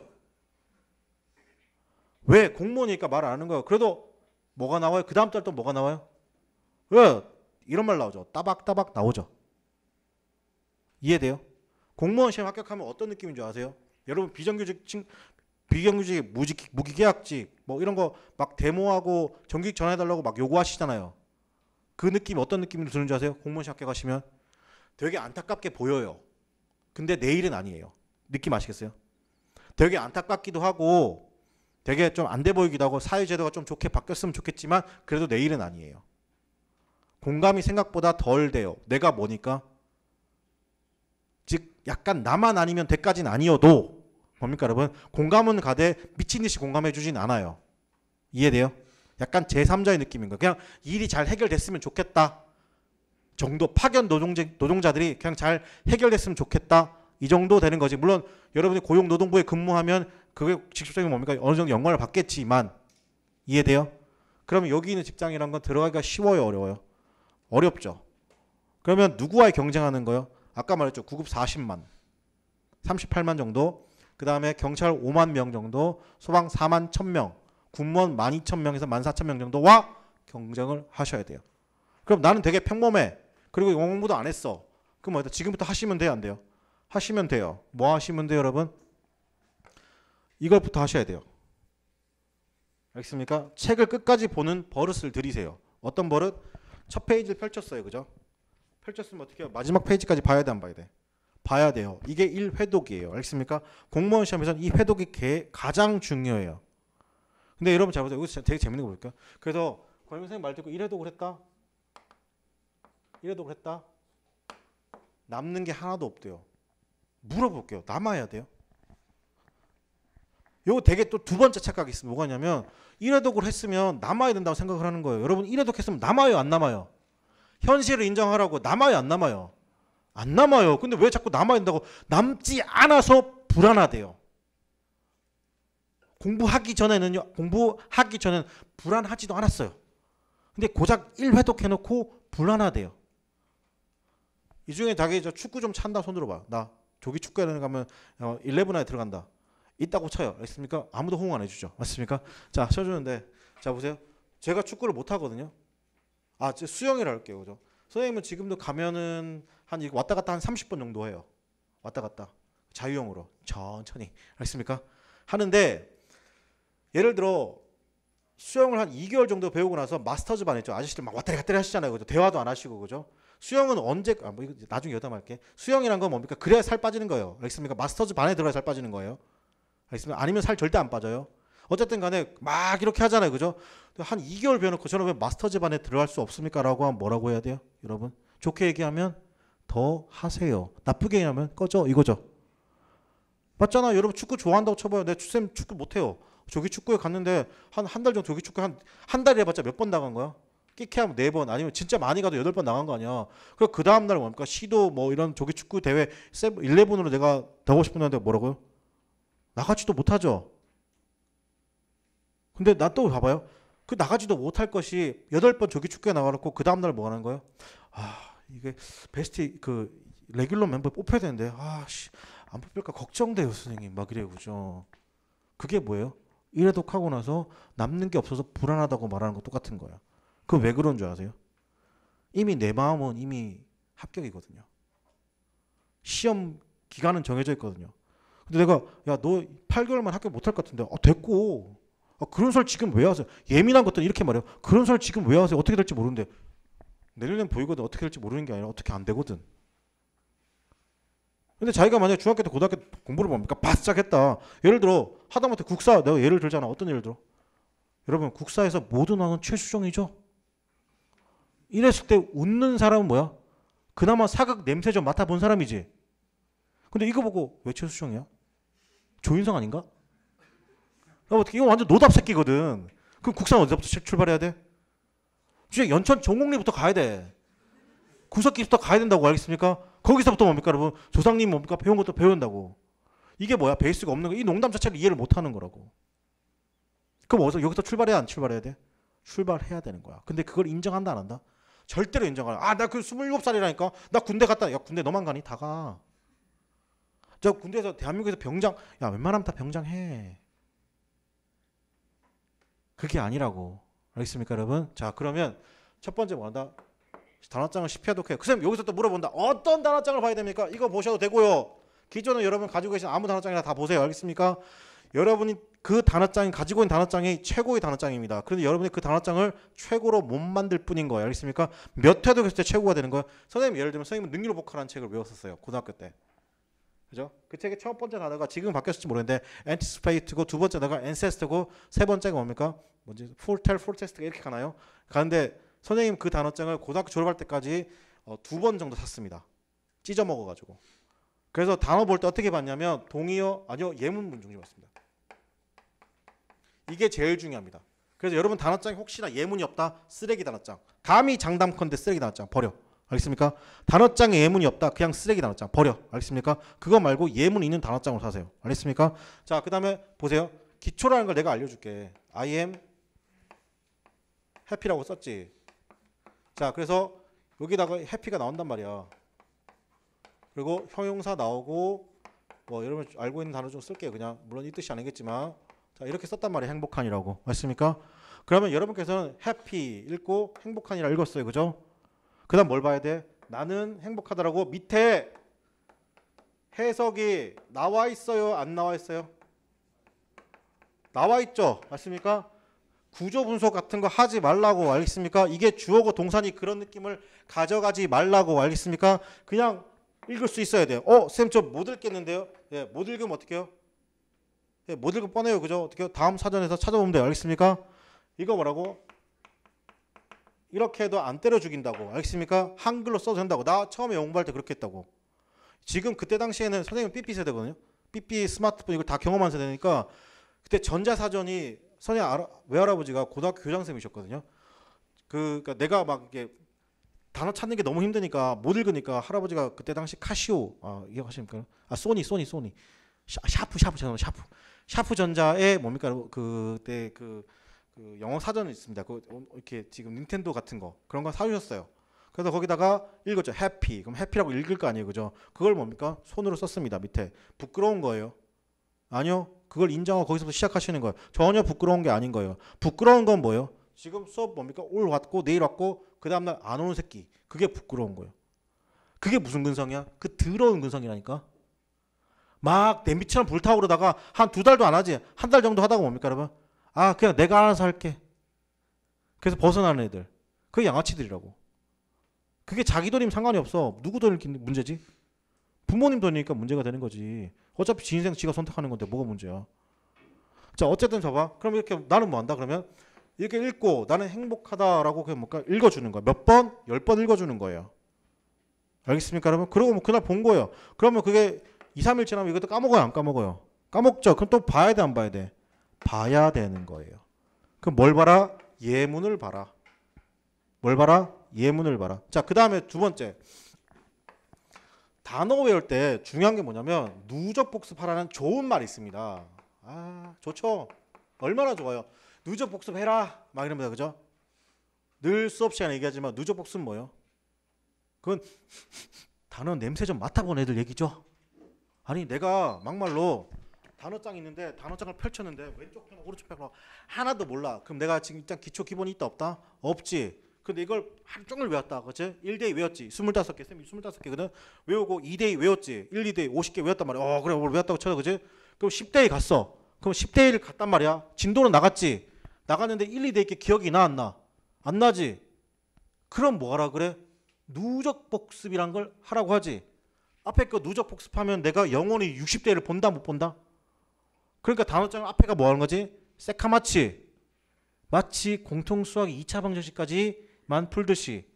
왜? 공무원이니까 말안 하는 거야 그래도 뭐가 나와요? 그 다음 달 또 뭐가 나와요? 왜? 이런 말 나오죠. 따박따박 나오죠. 이해돼요? 공무원 시험 합격하면 어떤 느낌인 줄 아세요? 여러분 비정규직 친, 비정규직 무직, 무기계약직 뭐 이런 거 막 데모하고 정규직 전해달라고 막 요구하시잖아요. 그 느낌 어떤 느낌이 드는 줄 아세요? 공무원 시합 험격하시면 되게 안타깝게 보여요. 근데 내일은 아니에요. 느낌 아시겠어요? 되게 안타깝기도 하고 되게 좀 안 돼 보이기도 하고 사회제도가 좀 좋게 바뀌었으면 좋겠지만 그래도 내일은 아니에요. 공감이 생각보다 덜 돼요. 내가 뭐니까? 즉 약간 나만 아니면 대까진 아니어도 뭡니까 여러분? 공감은 가되 미친 듯이 공감해 주진 않아요. 이해돼요? 약간 제3자의 느낌인 거예요. 그냥 일이 잘 해결됐으면 좋겠다. 정도 파견 노동자, 노동자들이 그냥 잘 해결됐으면 좋겠다. 이 정도 되는 거지. 물론 여러분이 고용노동부에 근무하면 그게 직접적인 뭡니까? 어느 정도 연관을 받겠지만 이해돼요? 그러면 여기 있는 직장이란 건 들어가기가 쉬워요, 어려워요? 어렵죠. 그러면 누구와의 경쟁하는 거요 아까 말했죠. 구급 40만, 38만 정도. 그 다음에 경찰 5만 명 정도, 소방 4만 1천 명, 군무원 1만 2천 명에서 1만 4천 명 정도와 경쟁을 하셔야 돼요. 그럼 나는 되게 평범해. 그리고 영어 공부도 안 했어. 그럼 지금부터 하시면 돼요, 안 돼요? 하시면 돼요. 뭐 하시면 돼요, 여러분? 이걸부터 하셔야 돼요. 알겠습니까? 책을 끝까지 보는 버릇을 들이세요. 어떤 버릇? 첫 페이지를 펼쳤어요. 그죠? 펼쳤으면 어떻게 해요? 마지막 페이지까지 봐야 돼, 안 봐야 돼? 봐야 돼요. 이게 1회독이에요. 알겠습니까? 공무원 시험에서는 이 회독이 개, 가장 중요해요. 근데 여러분 잘 보세요. 여기서 되게 재밌는 거 볼게요. 그래서 권 선생님 말 듣고 1회독을 했다. 1회독을 했다. 남는 게 하나도 없대요. 물어볼게요. 남아야 돼요? 요거 되게 또 두 번째 착각이 있습니다. 뭐가냐면 1회독을 했으면 남아야 된다고 생각을 하는 거예요. 여러분 1회독 했으면 남아요 안 남아요? 현실을 인정하라고 남아요 안 남아요? 안 남아요. 근데 왜 자꾸 남아야 된다고 남지 않아서 불안하대요. 공부하기 전에는요. 공부하기 전에는 불안하지도 않았어요. 근데 고작 1회독 해놓고 불안하대요. 이 중에 자기 저 축구 좀 찬다 손들어 봐. 나 조기 축구하 가면 어, 11안에 들어간다. 있다고 쳐요. 알겠습니까? 아무도 호응 안 해주죠. 맞습니까? 자, 쳐주는데, 자, 보세요. 제가 축구를 못 하거든요. 아, 수영이라 할게요. 그죠? 선생님은 지금도 가면은 한 왔다 갔다 한 30분 정도 해요. 왔다 갔다. 자유형으로. 천천히. 알겠습니까? 하는데, 예를 들어, 수영을 한 2개월 정도 배우고 나서 마스터즈 반 했죠. 아저씨들 막왔다갔다 하시잖아요. 그죠? 대화도 안 하시고, 그죠? 수영은 언제 아뭐 이거 나중에 여담할게. 수영이란 건 뭡니까? 그래야 살 빠지는 거예요. 알겠습니까? 마스터즈 반에 들어야 살 빠지는 거예요. 알겠습니다. 아니면 살 절대 안 빠져요. 어쨌든 간에 막 이렇게 하잖아요. 그죠? 한 2개월 배워놓고 저는 왜 마스터 집안에 들어갈 수 없습니까? 라고 하면 뭐라고 해야 돼요? 여러분. 좋게 얘기하면 더 하세요. 나쁘게 얘기하면 꺼져. 이거죠. 맞잖아. 여러분 축구 좋아한다고 쳐봐요. 내쌤 축구 못해요. 조기 축구에 갔는데 한 한 달 정도 조기 축구 한 한달 해봤자 몇 번 나간 거야? 끼케 하면 네번 아니면 진짜 많이 가도 여덟 번 나간 거 아니야. 그럼 그 다음 날 뭡니까? 시도 뭐 이런 조기 축구 대회 세븐, 일레븐으로 내가 되고 싶은데 뭐라고요? 나가지도 못하죠. 근데 나 또 봐봐요. 그 나가지도 못할 것이 여덟 번 조기 축구에 나와놓고그 다음날 뭐 하는 거예요? 아 이게 베스트 그 레귤러 멤버 뽑혀야 되는데 아씨 안 뽑힐까 걱정돼요 선생님 막 이래요 그죠? 그게 뭐예요? 이래독 하고 나서 남는 게 없어서 불안하다고 말하는 거 똑같은 거예요. 그왜 그런 줄 아세요? 이미 내 마음은 이미 합격이거든요. 시험 기간은 정해져 있거든요. 근데 내가 야 너 8개월만 학교 못할 것 같은데 아 됐고 아, 그런 소리 지금 왜 하세요? 예민한 것들은 이렇게 말해요. 그런 소리 지금 왜 하세요? 어떻게 될지 모르는데 내년엔 보이거든 어떻게 될지 모르는 게 아니라 어떻게 안 되거든. 근데 자기가 만약에 중학교 때 고등학교 때 공부를 뭡니까? 뭐, 그러니까 바짝 했다. 예를 들어 하다못해 국사 내가 예를 들잖아. 어떤 예를 들어? 여러분 국사에서 모든 나어 최수종이죠. 이랬을 때 웃는 사람은 뭐야? 그나마 사각 냄새 좀 맡아본 사람이지. 근데 이거 보고 왜 최수종이야? 조인성 아닌가? 어떻게 이거 완전 노답 새끼거든. 그 국산 어디서부터 출발해야 돼? 진짜 연천 전곡리부터 가야 돼. 구석기부터 가야 된다고 알겠습니까? 거기서부터 뭡니까 여러분? 조상님 뭡니까 배운 것도 배운다고. 이게 뭐야? 베이스가 없는 거. 이 농담 자체를 이해를 못하는 거라고. 그럼 어디서 여기서 출발해야 안 출발해야 돼? 출발해야 되는 거야. 근데 그걸 인정한다 안 한다? 절대로 인정하라. 아, 나그 27살이라니까. 나 군대 갔다. 야, 군대 너만 가니? 다 가. 저 군대에서 대한민국에서 병장 야 웬만하면 다 병장 해. 그게 아니라고. 알겠습니까, 여러분? 자, 그러면 첫 번째 뭐다 단어장을 시도독해그선생 여기서 또 물어본다. 어떤 단어장을 봐야 됩니까? 이거 보셔도 되고요. 기존에 여러분 가지고 계신 아무 단어장이나 다 보세요. 알겠습니까? 여러분이 그 단어장이 가지고 있는 단어장이 최고의 단어장입니다. 그런데 여러분이 그 단어장을 최고로 못 만들 뿐인 거예요. 알겠습니까? 몇 회도 했을 때 최고가 되는 거예요. 선생님 예를 들면 선생님은 능률 복화라는 책을 외웠었어요. 고등학교 때. 그죠? 그 책의 첫 번째 단어가 지금 바뀌었을지 모르는데 anticipate고 두 번째 단어가 ancestor고 세 번째가 뭡니까? 뭐지? foretell, forecast가 이렇게 가나요? 가는데 선생님 그 단어장을 고등학교 졸업할 때까지 어, 두번 정도 샀습니다. 찢어 먹어가지고. 그래서 단어 볼 때 어떻게 봤냐면 동의어 아니요 예문문 중심 봤습니다. 이게 제일 중요합니다. 그래서 여러분 단어장에 혹시나 예문이 없다 쓰레기 단어장. 감히 장담컨대 쓰레기 단어장 버려. 알겠습니까? 단어장에 예문이 없다. 그냥 쓰레기 단어장 버려. 알겠습니까? 그거 말고 예문 있는 단어장으로 사세요. 알겠습니까? 자, 그다음에 보세요. 기초라는 걸 내가 알려줄게. I am happy라고 썼지. 자, 그래서 여기다가 happy가 나온단 말이야. 그리고 형용사 나오고 뭐 여러분 알고 있는 단어 좀 쓸게요. 그냥 물론 이 뜻이 아니겠지만 자 이렇게 썼단 말이에요. 행복한이라고 맞습니까? 그러면 여러분께서는 happy 읽고 행복한이라 읽었어요. 그죠? 그다음 뭘 봐야 돼? 나는 행복하다라고 밑에 해석이 나와 있어요, 안 나와 있어요? 나와 있죠. 맞습니까? 구조 분석 같은 거 하지 말라고 알겠습니까? 이게 주어고 동산이 그런 느낌을 가져가지 말라고 알겠습니까? 그냥 읽을 수 있어야 돼요. 어, 선생님 저 못 읽겠는데요. 예, 못 읽으면 어떡해요? 예, 못 읽으면 뻔해요. 그죠? 어떻게 다음 사전에서 찾아보면 돼요. 알겠습니까? 이거 뭐라고? 이렇게 해도 안 때려 죽인다고. 알겠습니까? 한글로 써도 된다고. 나 처음에 공부할 때 그렇게 했다고. 지금 그때 당시에는 선생님 삐삐 세대거든요. 삐삐 스마트폰 이걸 다 경험한 세대니까 그때 전자사전이 선생님 외할아버지가 고등학교 교장선생님이셨거든요. 그, 그러니까 내가 막 이게 단어 찾는 게 너무 힘드니까 못 읽으니까 할아버지가 그때 당시 카시오 아, 이억하십니까아 소니 소니 소니 샤, 프 샤프 샤프 샤프 샤프 전자의 뭡니까 그, 그때 그그 영어 사전이 있습니다. 그 어, 이렇게 지금 닌텐도 같은 거 그런 거 사오셨어요. 그래서 거기다가 읽었죠. 해피. 그럼 해피라고 읽을 거 아니에요, 그죠? 그걸 뭡니까? 손으로 썼습니다. 밑에 부끄러운 거예요. 아니요, 그걸 인정하고 거기서부터 시작하시는 거예요. 전혀 부끄러운 게 아닌 거예요. 부끄러운 건 뭐예요? 지금 수업 뭡니까? 올 왔고 내일 왔고 그 다음 날 안 오는 새끼. 그게 부끄러운 거예요. 그게 무슨 근성이야? 그 더러운 근성이라니까. 막 냄비처럼 불타오르다가 한 두 달도 안 하지. 한 달 정도 하다가 뭡니까, 여러분? 아, 그냥 내가 알아서 할게. 그래서 벗어나는 애들. 그게 양아치들이라고. 그게 자기 돈이면 상관이 없어. 누구 돈을 문제지? 부모님 돈이니까 문제가 되는 거지. 어차피 지 인생 지가 선택하는 건데 뭐가 문제야? 자, 어쨌든 봐봐. 그럼 이렇게 나는 뭐 한다? 그러면 이렇게 읽고 나는 행복하다라고 그냥 뭔가 읽어주는 거야. 몇 번? 열 번 읽어주는 거예요. 알겠습니까, 여러분? 그러고 뭐 그날 본 거예요. 그러면 그게 2, 3일 지나면 이것도 까먹어요, 안 까먹어요? 까먹죠? 그럼 또 봐야 돼, 안 봐야 돼? 봐야 되는 거예요. 그럼 뭘 봐라? 예문을 봐라. 뭘 봐라? 예문을 봐라. 자, 그 다음에 두 번째. 단어 외울 때 중요한 게 뭐냐면 누적 복습하라는 좋은 말이 있습니다. 아, 좋죠. 얼마나 좋아요. 누적 복습해라. 막 이러면 그죠? 늘 수업 시간에 얘기하지만 누적 복습 뭐예요? 그건 단어 냄새 좀 맡아본 애들 얘기죠. 아니 내가 막말로 단어장 있는데 단어장을 펼쳤는데 왼쪽 편 오른쪽 편 하나도 몰라. 그럼 내가 지금 일단 기초 기본이 있다 없다? 없지. 근데 이걸 하루 종일 외웠다. 그치? 1대2 외웠지. 25개. 쌤이 25개거든. 외우고 2대2 외웠지. 1, 2대2 50개 외웠단 말이야. 어, 그래. 오늘 외웠다고 쳐요. 그치? 그럼 10대2 갔어. 그럼 10대1 갔단 말이야. 진도는 나갔지. 나갔는데 1, 2대 이렇 기억이 나, 안 나? 안 나지? 그럼 뭐하라 그래? 누적 복습이란 걸 하라고 하지. 앞에 거 누적 복습하면 내가 영원히 60대를 본다, 못 본다? 그러니까 단어점 앞에가 뭐 하는 거지? 세카마치. 마치 공통수학 2차 방정식까지만 풀듯이.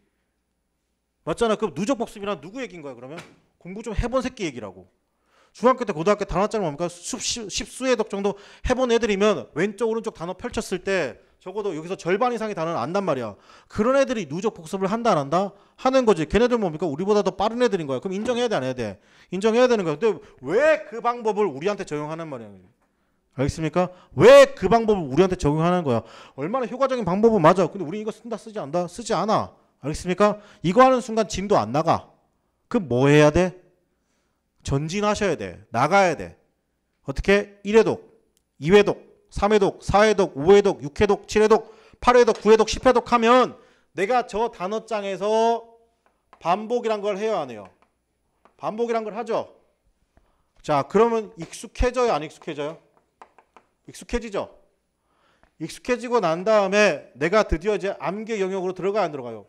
맞잖아. 그럼 누적 복습이란 누구 얘기인 거야 그러면? 공부 좀 해본 새끼 얘기라고. 중학교 때 고등학교 단어장 뭡니까? 십수의 덕 정도 해본 애들이면 왼쪽 오른쪽 단어 펼쳤을 때 적어도 여기서 절반 이상의 단어는 안단 말이야. 그런 애들이 누적 복습을 한다 안 한다 하는 거지. 걔네들 뭡니까? 우리보다 더 빠른 애들인 거야. 그럼 인정해야 돼 안 해야 돼? 인정해야 되는 거야. 근데 왜 그 방법을 우리한테 적용하는 말이야? 알겠습니까? 왜 그 방법을 우리한테 적용하는 거야? 얼마나 효과적인 방법은 맞아. 근데 우리 이거 쓴다 쓰지 않다 쓰지 않아. 알겠습니까? 이거 하는 순간 진도안 나가. 그 뭐 해야 돼? 전진하셔야 돼. 나가야 돼. 어떻게? 1회독, 2회독, 3회독, 4회독, 5회독, 6회독, 7회독, 8회독, 9회독, 10회독 하면 내가 저 단어장에서 반복이란 걸 해야 하네요. 반복이란 걸 하죠. 자, 그러면 익숙해져요? 안 익숙해져요? 익숙해지죠. 익숙해지고 난 다음에 내가 드디어 이제 암기의 영역으로 들어가 안 들어가요?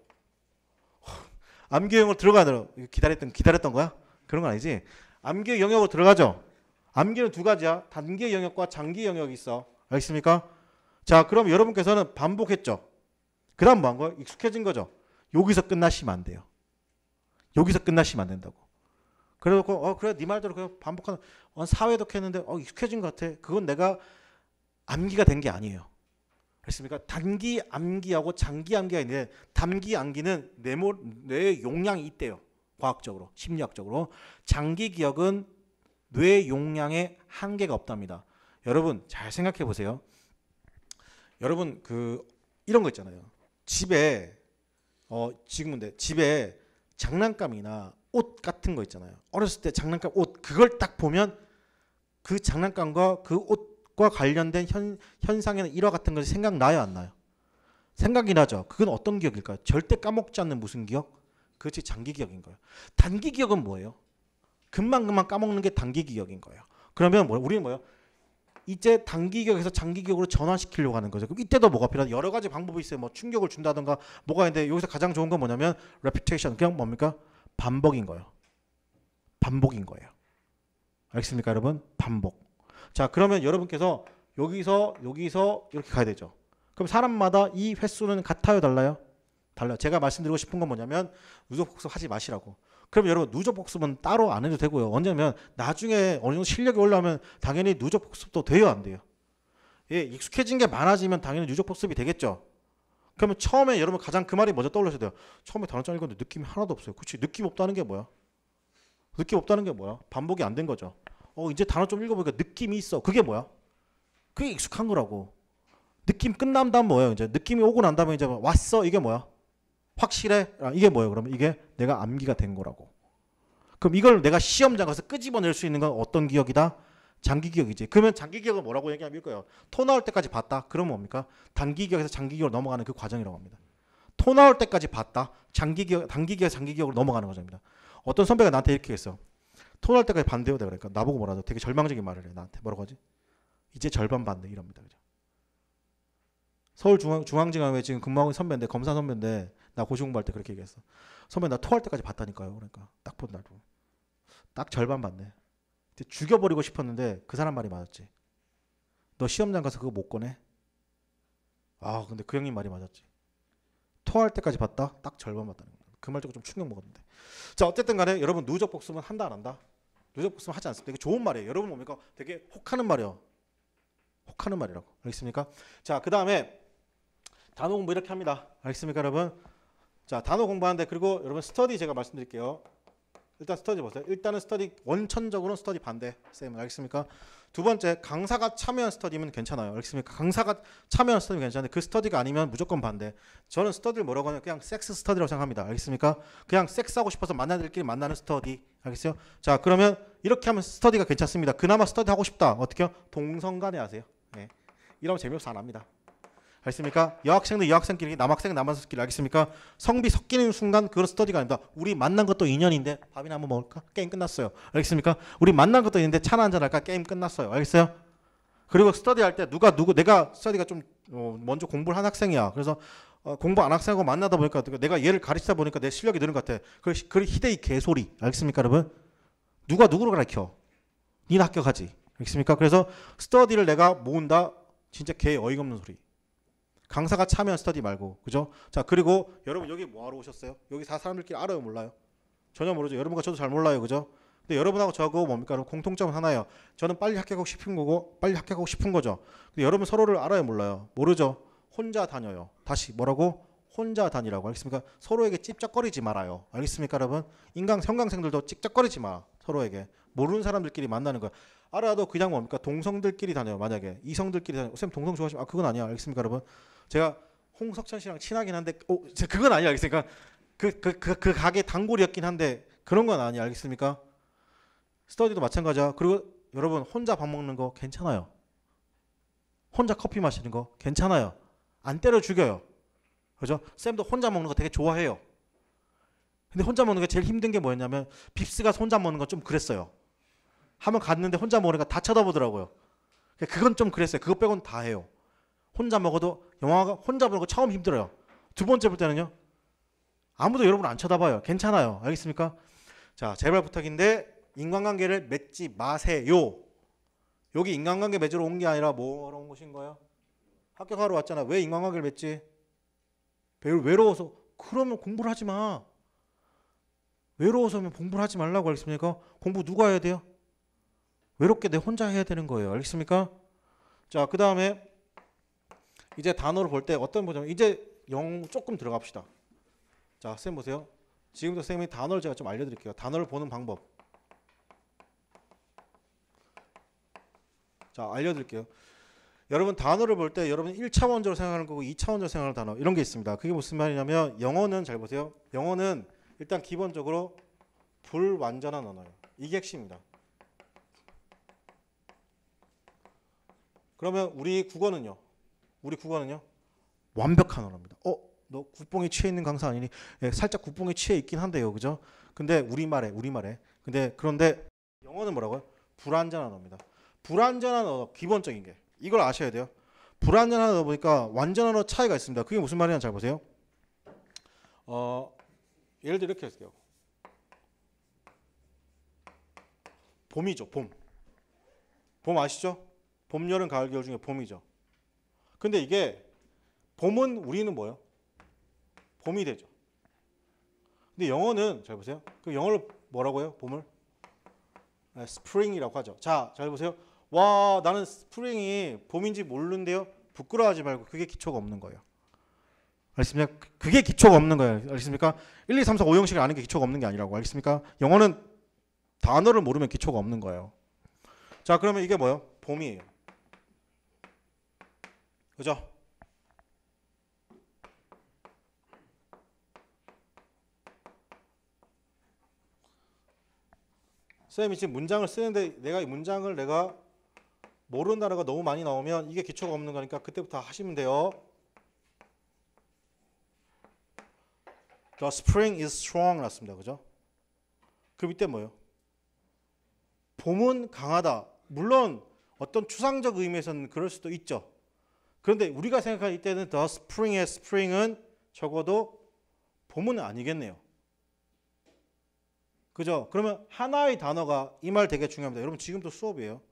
암기의 영역으로 들어가 안 들어가? 기다렸던 기다렸던 거야? 그런 건 아니지. 암기의 영역으로 들어가죠. 암기는 두 가지야. 단기 영역과 장기 영역이 있어. 알겠습니까? 자, 그럼 여러분께서는 반복했죠. 그다음 뭐 한 거야 익숙해진 거죠. 여기서 끝나시면 안 돼요. 여기서 끝나시면 안 된다고. 그래놓고 어 그래 네 말대로 그냥 반복하는 어, 사회도 했는데 어 익숙해진 것 같아. 그건 내가 암기가 된 게 아니에요. 그렇습니까? 단기 암기하고 장기 암기가 있는데 단기 암기는 뇌모, 뇌의 용량이 있대요. 과학적으로, 심리학적으로. 장기 기억은 뇌 용량에 한계가 없답니다. 여러분 잘 생각해 보세요. 여러분 그 이런 거 있잖아요. 집에 어 지금은 데 집에 장난감이나 옷 같은 거 있잖아요. 어렸을 때 장난감 옷 그걸 딱 보면 그 장난감과 그옷 과 관련된 현, 현상이나 일화 같은 것이 생각나요 안 나요? 생각이 나죠. 그건 어떤 기억일까요? 절대 까먹지 않는 무슨 기억? 그렇지 장기 기억인 거예요. 단기 기억은 뭐예요? 금방 금방 까먹는 게 단기 기억인 거예요. 그러면 뭐 우리는 뭐예요? 이제 단기 기억에서 장기 기억으로 전환시키려고 하는 거죠. 그럼 이때도 뭐가 필요하다? 여러 가지 방법이 있어요. 뭐 충격을 준다든가 뭐가 있는데 여기서 가장 좋은 건 뭐냐면 레피테이션 그냥 뭡니까? 반복인 거예요. 반복인 거예요. 알겠습니까, 여러분? 반복. 자, 그러면 여러분께서 여기서 여기서 이렇게 가야 되죠. 그럼 사람마다 이 횟수는 같아요, 달라요? 달라요. 제가 말씀드리고 싶은 건 뭐냐면 누적 복습 하지 마시라고. 그럼 여러분 누적 복습은 따로 안 해도 되고요. 언제냐면 나중에 어느 정도 실력이 올라오면 당연히 누적 복습도 돼요, 안 돼요? 예, 익숙해진 게 많아지면 당연히 누적 복습이 되겠죠. 그러면 처음에 여러분 가장 그 말이 먼저 떠올려셔야 돼요. 처음에 단어장 읽었는데 느낌이 하나도 없어요. 그렇지? 느낌 없다는 게 뭐야? 느낌 없다는 게 뭐야? 반복이 안 된 거죠. 어 이제 단어 좀 읽어보니까 느낌이 있어. 그게 뭐야? 그게 익숙한 거라고. 느낌 끝난 다음 뭐예요? 이제 느낌이 오고 난 다음에 이제 뭐 왔어 이게 뭐야? 확실해? 아, 이게 뭐예요? 그러면 이게 내가 암기가 된 거라고. 그럼 이걸 내가 시험장 가서 끄집어낼 수 있는 건 어떤 기억이다? 장기 기억이지. 그러면 장기 기억은 뭐라고 얘기하면 거예요? 토 나올 때까지 봤다. 그러면 뭡니까? 단기 기억에서 장기 기억으로 넘어가는 그 과정이라고 합니다. 토 나올 때까지 봤다. 장기 기억, 단기 기억, 장기 기억으로 넘어가는 과정입니다. 어떤 선배가 나한테 이렇게 했어. 토론할 때까지 반대여다 그러니까 나보고 뭐라 하죠? 되게 절망적인 말을 해 나한테 뭐라고 하지? 이제 절반 반대 이럽니다. 그죠? 서울 중앙 중앙지검에 지금 근무하고 선배인데 검사 선배인데 나 고시 공부할 때 그렇게 얘기했어. 선배 나 토할 때까지 봤다니까요. 그러니까 딱본 날도 딱 절반 봤네. 죽여버리고 싶었는데 그 사람 말이 맞았지. 너 시험장 가서 그거 못 꺼내? 아 근데 그 형님 말이 맞았지. 토할 때까지 봤다? 딱 절반 봤다는 거야. 그말 듣고 좀 충격 먹었는데. 자 어쨌든 간에 여러분 누적 복습은 한다 안 한다? 누적 복습 하지 않습니다. 이게 좋은 말이에요. 여러분 뭡니까? 되게 혹하는 말이에요. 혹하는 말이라고. 알겠습니까? 자, 그 다음에 단어 공부 이렇게 합니다. 알겠습니까, 여러분? 자, 단어 공부하는데 그리고 여러분 스터디 제가 말씀드릴게요. 일단 스터디 보세요. 일단은 스터디 원천적으로는 스터디 반대. 쌤은 알겠습니까? 두 번째 강사가 참여한 스터디면 괜찮아요. 알겠습니까? 강사가 참여한 스터디 괜찮은데 그 스터디가 아니면 무조건 반대. 저는 스터디를 뭐라고 하냐 면 그냥 섹스 스터디라고 생각합니다. 알겠습니까? 그냥 섹스하고 싶어서 만나들끼리 만나는 스터디. 알겠어요? 자 그러면 이렇게 하면 스터디가 괜찮습니다. 그나마 스터디 하고 싶다. 어떻게 요 동성간에 하세요. 네. 이러면 재미없어 안 합니다. 알겠습니까? 여학생도 여학생끼리 남학생 남학생끼리 알겠습니까? 성비 섞이는 순간 그런 스터디가 아니다 우리 만난 것도 인연인데 밥이나 한번 먹을까? 게임 끝났어요. 알겠습니까? 우리 만난 것도 있는데 차나 한잔 할까? 게임 끝났어요. 알겠어요? 그리고 스터디 할 때 누가 누구 내가 스터디가 좀 어, 먼저 공부를 한 학생이야. 그래서 어, 공부 안 학생하고 만나다 보니까 내가 얘를 가르치다 보니까 내 실력이 느는 것 같아. 그, 그 희대의 개소리. 알겠습니까, 여러분? 누가 누구를 가르쳐? 니는 합격하지 알겠습니까? 그래서 스터디를 내가 모은다. 진짜 개 어이가 없는 소리. 강사가 참여한 스터디 말고. 그죠? 자, 그리고 여러분 여기 뭐하러 오셨어요? 여기 다 사람들끼리 알아요, 몰라요? 전혀 모르죠. 여러분과 저도 잘 몰라요. 그죠? 근데 여러분하고 저하고 뭡니까? 공통점은 하나예요. 저는 빨리 합격하고 싶은 거고 빨리 합격하고 싶은 거죠. 근데 여러분 서로를 알아요, 몰라요? 모르죠. 혼자 다녀요. 다시 뭐라고? 혼자 다니라고 알겠습니까? 서로에게 찝쩍거리지 말아요. 알겠습니까, 여러분? 인강 형강생들도 찝쩍거리지 마. 서로에게 모르는 사람들끼리 만나는 거야. 알아도 그냥 뭡니까? 동성들끼리 다녀요. 만약에 이성들끼리 다녀. 쌤 동성 좋아하시면 아 그건 아니야. 알겠습니까, 여러분? 제가 홍석천 씨랑 친하긴 한데 오, 어, 그건 아니야. 알겠습니까? 그그그그 그, 그, 그 가게 단골이었긴 한데 그런 건 아니야. 알겠습니까? 스터디도 마찬가지야. 그리고 여러분 혼자 밥 먹는 거 괜찮아요. 혼자 커피 마시는 거 괜찮아요. 안 때려 죽여요. 그죠? 쌤도 혼자 먹는 거 되게 좋아해요. 근데 혼자 먹는 게 제일 힘든 게 뭐였냐면 빕스가 혼자 먹는 건 좀 그랬어요. 한번 갔는데 혼자 먹으니까 다 쳐다보더라고요. 그건 좀 그랬어요. 그거 빼곤 다 해요. 혼자 먹어도 영화가 혼자 보는 거 처음 힘들어요. 두 번째 볼 때는요. 아무도 여러분 안 쳐다봐요. 괜찮아요. 알겠습니까? 자, 제발 부탁인데 인간관계를 맺지 마세요. 여기 인간관계 맺으러 온 게 아니라 뭐하러 온 것인 거예요? 합격하러 왔잖아. 왜 인간관계를 맺지? 외로워서 그러면 공부를 하지 마. 외로워서 공부를 하지 말라고 알겠습니까? 공부 누가 해야 돼요? 외롭게 내 혼자 해야 되는 거예요. 알겠습니까? 자, 그 다음에 이제 단어를 볼 때 어떤 보자면 이제 영 조금 들어갑시다. 자, 쌤 보세요. 지금부터 쌤이 단어를 제가 좀 알려드릴게요. 단어를 보는 방법. 자, 알려드릴게요. 여러분 단어를 볼 때 여러분 1차원적으로 생각하는 거고 2차원적으로 생각하는 단어 이런 게 있습니다. 그게 무슨 말이냐면 영어는 잘 보세요. 영어는 일단 기본적으로 불완전한 언어예요. 이게 핵심입니다. 그러면 우리 국어는요? 우리 국어는요? 완벽한 언어입니다. 어? 너 국뽕에 취해 있는 강사 아니니? 네, 살짝 국뽕에 취해 있긴 한데요. 그죠? 근데 우리말에 우리말에 근데 그런데 영어는 뭐라고요? 불완전한 언어입니다. 불완전한 언어 기본적인 게 이걸 아셔야 돼요. 불완전 하나 보니까 완전 하나 차이가 있습니다. 그게 무슨 말이냐잘 보세요. 어, 예를 들어 이렇게 했어요. 봄이죠. 봄. 봄 아시죠? 봄, 여름, 가을, 겨울 중에 봄이죠. 근데 이게 봄은 우리는 뭐예요? 봄이 되죠. 근데 영어는 잘 보세요. 그 영어를 뭐라고 해요? 봄을 네, s p 이라고 하죠. 자, 잘 보세요. 와 나는 스프링이 봄인지 모르는데요. 부끄러워하지 말고 그게 기초가 없는 거예요. 알겠습니까? 그, 그게 기초가 없는 거예요. 알겠습니까? 1, 2, 3, 4, 5형식을 아는 게 기초가 없는 게 아니라고. 알겠습니까? 영어는 단어를 모르면 기초가 없는 거예요. 자 그러면 이게 뭐예요? 봄이에요. 그죠? 선생님이 지금 문장을 쓰는데 내가 이 문장을 내가 모르는 단어가 너무 많이 나오면 이게 기초가 없는 거니까 그때부터 하시면 돼요. The spring is strong 났습니다. 그죠? 그 밑에 뭐예요? 봄은 강하다. 물론 어떤 추상적 의미에서는 그럴 수도 있죠. 그런데 우리가 생각할 이때는 the spring의 spring은 적어도 봄은 아니겠네요. 그죠? 그러면 하나의 단어가 이 말 되게 중요합니다. 여러분 지금도 수업이에요.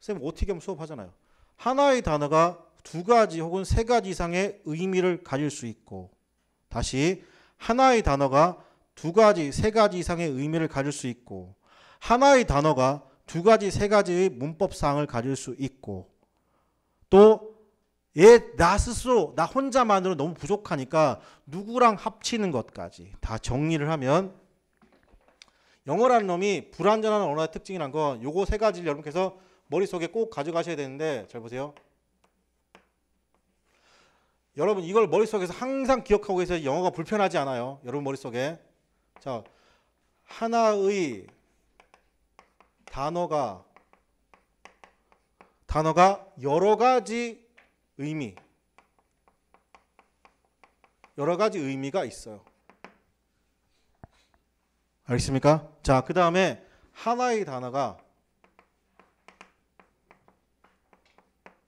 선생님 어떻게 하면 수업하잖아요. 하나의 단어가 두 가지 혹은 세 가지 이상의 의미를 가질 수 있고 다시 하나의 단어가 두 가지, 세 가지 이상의 의미를 가질 수 있고 하나의 단어가 두 가지, 세 가지의 문법 사항을 가질 수 있고 또얘나 스스로 나 혼자만으로 너무 부족하니까 누구랑 합치는 것까지 다 정리를 하면 영어라는 놈이 불완전한 언어의 특징이란 건 요거 세 가지를 여러분께서 머릿속에 꼭 가져가셔야 되는데 잘 보세요. 여러분 이걸 머릿속에서 항상 기억하고 계세요. 영어가 불편하지 않아요. 여러분 머릿속에. 자, 하나의 단어가 단어가 여러 가지 의미 여러 가지 의미가 있어요. 알겠습니까? 자, 그 다음에 하나의 단어가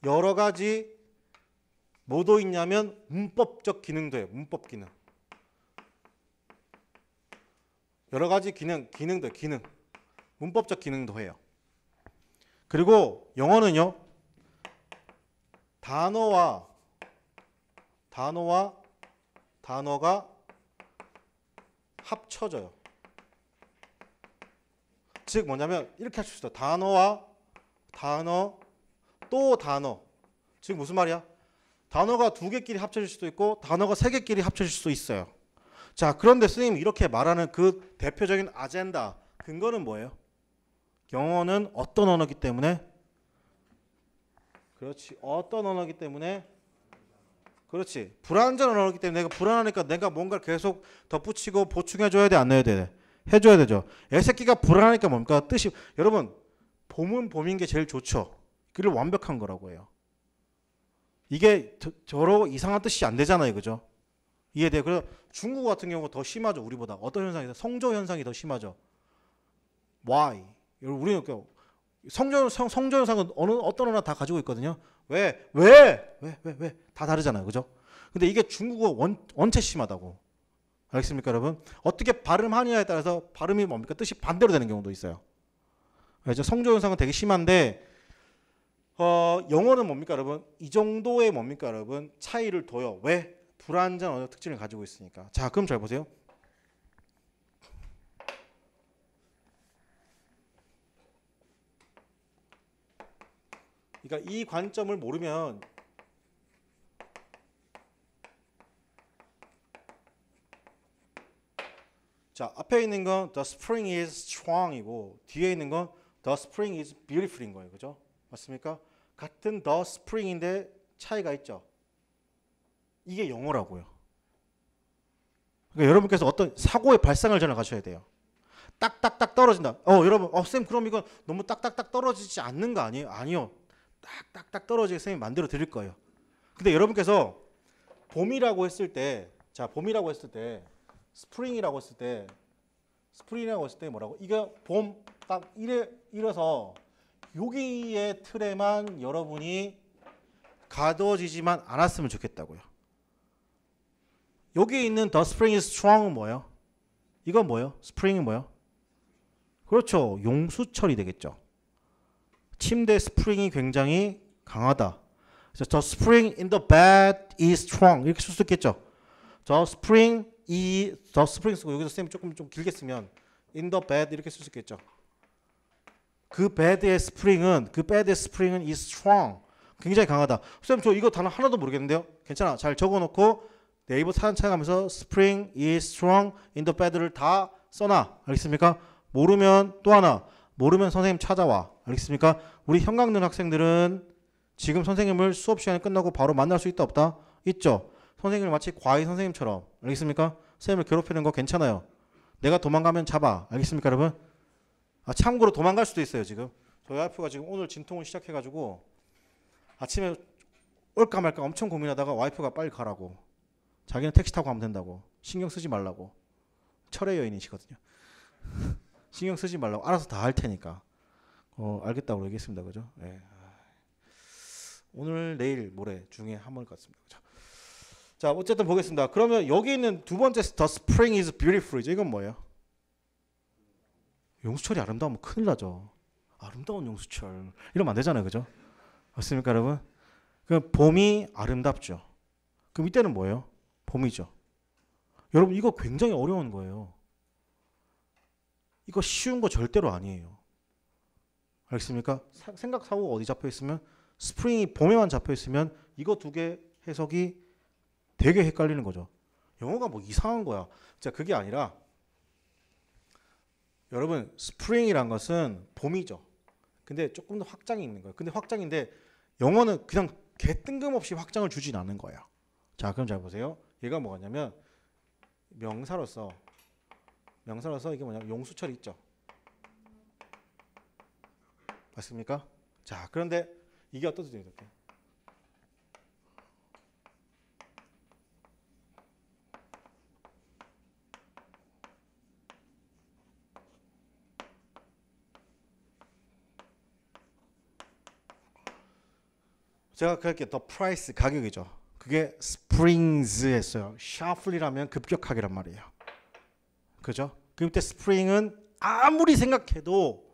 여러 가지 뭐도 있냐면 문법적 기능도 해요. 문법 기능. 여러 가지 기능, 기능도 기능. 문법적 기능도 해요. 그리고 영어는요. 단어와 단어와 단어가 합쳐져요. 즉 뭐냐면 이렇게 할수 있어요. 단어와 단어 또 단어. 즉 무슨 말이야? 단어가 두 개끼리 합쳐질 수도 있고 단어가 세 개끼리 합쳐질 수도 있어요. 자, 그런데 선생님 이렇게 말하는 그 대표적인 아젠다 근거는 뭐예요? 영어는 어떤 언어기 때문에 그렇지. 어떤 언어기 때문에 그렇지. 불안전 언어기 때문에 내가 불안하니까 내가 뭔가를 계속 덧붙이고 보충해 줘야 돼, 안 해야 돼? 해 줘야 되죠. 애새끼가 불안하니까 뭡니까? 뜻이 여러분, 봄은 봄인 게 제일 좋죠. 그를 완벽한 거라고 해요. 이게 저, 로 이상한 뜻이 안 되잖아요. 그죠? 이에 대해 그래서 중국 같은 경우 가더 심하죠. 우리보다. 어떤 현상이 성조 현상이 더 심하죠. Why? 우리는 성조, 성, 성조 현상은 어느 어떤 하나 다 가지고 있거든요. 왜? 왜? 왜? 왜? 왜? 다 다르잖아요. 그죠? 근데 이게 중국어 원, 원체 심하다고. 알겠습니까, 여러분? 어떻게 발음하느냐에 따라서 발음이 뭡니까? 뜻이 반대로 되는 경우도 있어요. 그래서 성조 현상은 되게 심한데 어, 영어는 뭡니까 여러분? 이 정도의 뭡니까 여러분? 차이를 둬요. 왜? 불안정 언어 특징을 가지고 있으니까. 자, 그럼 잘 보세요. 그러니까 이 관점을 모르면 자 앞에 있는 건 the spring is strong이고 뒤에 있는 건 the spring is beautiful인 거예요, 그죠? 맞습니까? 같은 the spring인데 차이가 있죠. 이게 영어라고요. 그러니까 여러분께서 어떤 사고의 발상을 전해 가셔야 돼요. 딱딱딱 떨어진다. 어, 여러분, 어, 쌤, 그럼 이건 너무 딱딱딱 떨어지지 않는 거 아니에요? 아니요. 딱딱딱 떨어지게 쌤이 만들어 드릴 거예요. 근데 여러분께서 봄이라고 했을 때, 자, 봄이라고 했을 때, 스프링이라고 했을 때, 스프링이라고 했을 때 뭐라고? 이거봄딱 이래, 이래서 여기에 틀에만 여러분이 가둬지지만 않았으면 좋겠다고요. 여기 있는 the spring is strong 뭐예요? 이건 뭐예요? s p r 이 뭐예요? 그렇죠. 용수철이 되겠죠. 침대 스프링이 굉장히 강하다. 그래서 the spring in the bed is strong 이렇게 쓸 수 있겠죠. the spring 이 the spring 쓰고 여기서 쌤이 조금 좀 길게 쓰면 in the bed 이렇게 쓸 수 있겠죠. 그 배드의 스프링은 그 배드의 스프링은 is strong. 굉장히 강하다. 선생님 저 이거 단어 하나도 모르겠는데요. 괜찮아. 잘 적어놓고 네이버 사전 찾아가면서 spring is strong in the bed를 다 써놔. 알겠습니까? 모르면 또 하나. 모르면 선생님 찾아와. 알겠습니까? 우리 형광등 학생들은 지금 선생님을 수업 시간이 끝나고 바로 만날 수 있다 없다? 있죠. 선생님을 마치 과외 선생님처럼 알겠습니까? 선생님을 괴롭히는 거 괜찮아요. 내가 도망가면 잡아. 알겠습니까, 여러분? 아, 참고로 도망갈 수도 있어요 지금. 저희 와이프가 지금 오늘 진통을 시작해가지고 아침에 올까 말까 엄청 고민하다가 와이프가 빨리 가라고 자기는 택시 타고 가면 된다고 신경 쓰지 말라고 철의 여인이시거든요. (laughs) 신경 쓰지 말라고 알아서 다 할 테니까 어, 알겠다고 얘기했습니다. 그죠? 네. 오늘 내일 모레 중에 한 번일 것 같습니다. 그죠? 자 어쨌든 보겠습니다. 그러면 여기 있는 두 번째 더 스프링 이즈 뷰티풀이죠. 이건 뭐예요? 용수철이 아름다우면 큰일 나죠. 아름다운 용수철 이러면 안 되잖아요, 그죠? 맞습니까, 여러분? 그럼 봄이 아름답죠. 그럼 이때는 뭐예요? 봄이죠. 여러분 이거 굉장히 어려운 거예요. 이거 쉬운 거 절대로 아니에요. 알겠습니까? 사, 생각 사고 어디 잡혀 있으면 스프링이 봄에만 잡혀 있으면 이거 두 개 해석이 되게 헷갈리는 거죠. 영어가 뭐 이상한 거야. 자, 그게 아니라 여러분 스프링이란 것은 봄이죠. 근데 조금 더 확장이 있는 거예요. 근데 확장인데 영어는 그냥 개 뜬금없이 확장을 주진 않는 거예요. 자 그럼 잘 보세요. 얘가 뭐냐면 명사로서 명사로서 이게 뭐냐면 용수철 있죠. 맞습니까? 자 그런데 이게 어떤 뜻이냐면 제가 그렇게 더 프라이스 가격이죠. 그게 스프링즈였어요. 샤플이라면 급격하게란 말이에요. 그죠? 그때 스프링은 아무리 생각해도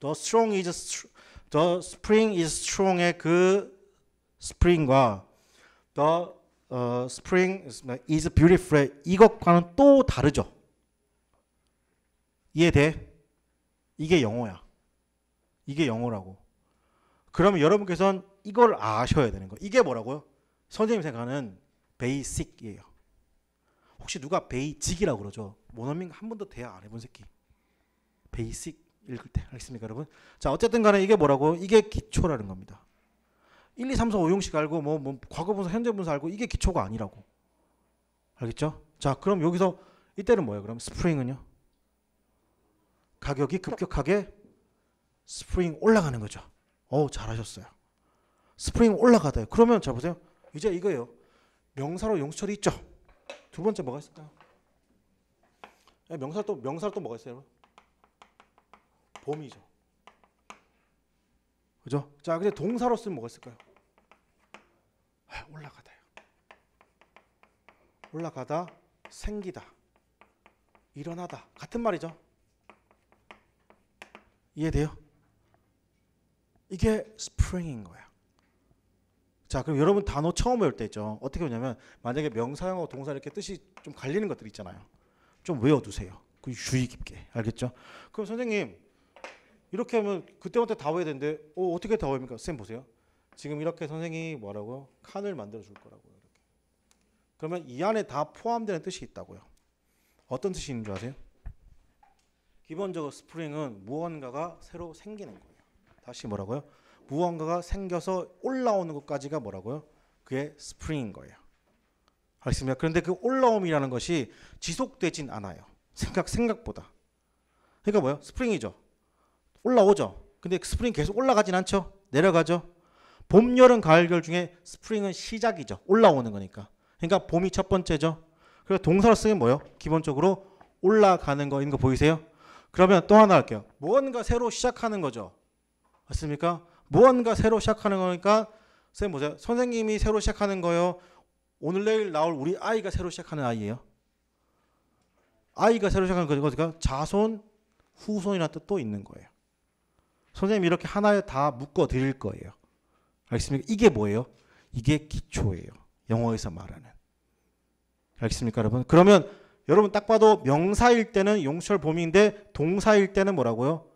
더스 t r o n g i 더 스프링 이즈 스트롱의그스프링과더 스프링 이즈 뷰 g i 의 이것과는 또 다르죠. 이해돼? 이게 영어야. 이게 영어라고. 그러면 여러분께서는 이걸 아셔야 되는 거 이게 뭐라고요? 선생님 생각하는 베이식이에요. 혹시 누가 베이직이라고 그러죠? 모노밍한 번도 대화 안 해본 새끼. 베이식 읽을 때 알겠습니까 여러분? 자 어쨌든 간에 이게 뭐라고? 이게 기초라는 겁니다. 1, 2, 3, 4, 5형식 알고 뭐, 뭐 과거분사, 현재분사 알고 이게 기초가 아니라고. 알겠죠? 자 그럼 여기서 이때는 뭐예요? 그럼 스프링은요? 가격이 급격하게 스프링 올라가는 거죠. 어 잘하셨어요. 스프링 올라가다. 그러면 자 보세요. 이제 이거예요. 명사로 용수철이 있죠. 두 번째 뭐가 있을까요? 예, 명사 또 명사 또 뭐가 있어요, 봄이죠. 그죠? 자, 근데 동사로 쓰면 뭐가 있을까요? 아, 올라가다요. 올라가다, 생기다, 일어나다 같은 말이죠. 이해돼요? 이게 스프링인 거야. 자, 그럼 여러분 단어 처음 외울 때 있죠. 어떻게 외냐면 만약에 명사형하고 동사 이렇게 뜻이 좀 갈리는 것들 있잖아요. 좀 외워두세요. 그 주의 깊게 알겠죠? 그럼 선생님 이렇게 하면 그때부터 다 외워야 되는데 어, 어떻게 다 외웁니까? 선생님 보세요. 지금 이렇게 선생님이 뭐라고요? 칸을 만들어 줄 거라고요. 이렇게. 그러면 이 안에 다 포함되는 뜻이 있다고요. 어떤 뜻이 있는 줄 아세요? 기본적으로 스프링은 무언가가 새로 생기는 거예요. 다시 뭐라고요? 무언가가 생겨서 올라오는 것까지가 뭐라고요? 그게 스프링인 거예요. 알겠습니다. 그런데 그 올라옴이라는 것이 지속되진 않아요. 생각 생각보다. 그러니까 뭐요? 스프링이죠. 올라오죠. 근데 스프링 계속 올라가진 않죠. 내려가죠. 봄, 여름, 가을, 겨울 중에 스프링은 시작이죠. 올라오는 거니까. 그러니까 봄이 첫 번째죠. 그래서 동사로 쓰면 뭐요? 기본적으로 올라가는 거인 거 보이세요? 그러면 또 하나 할게요. 무언가 새로 시작하는 거죠. 맞습니까? 무언가 새로 시작하는 거니까 선생님 보세요. 선생님이 새로 시작하는 거요. 오늘 내일 나올 우리 아이가 새로 시작하는 아이예요. 아이가 새로 시작하는 거니까 자손, 후손이나 뜻도 있는 거예요. 선생님 이렇게 하나에 다 묶어 드릴 거예요. 알겠습니까? 이게 뭐예요? 이게 기초예요. 영어에서 말하는. 알겠습니까, 여러분? 그러면 여러분 딱 봐도 명사일 때는 용철 봄인데 동사일 때는 뭐라고요?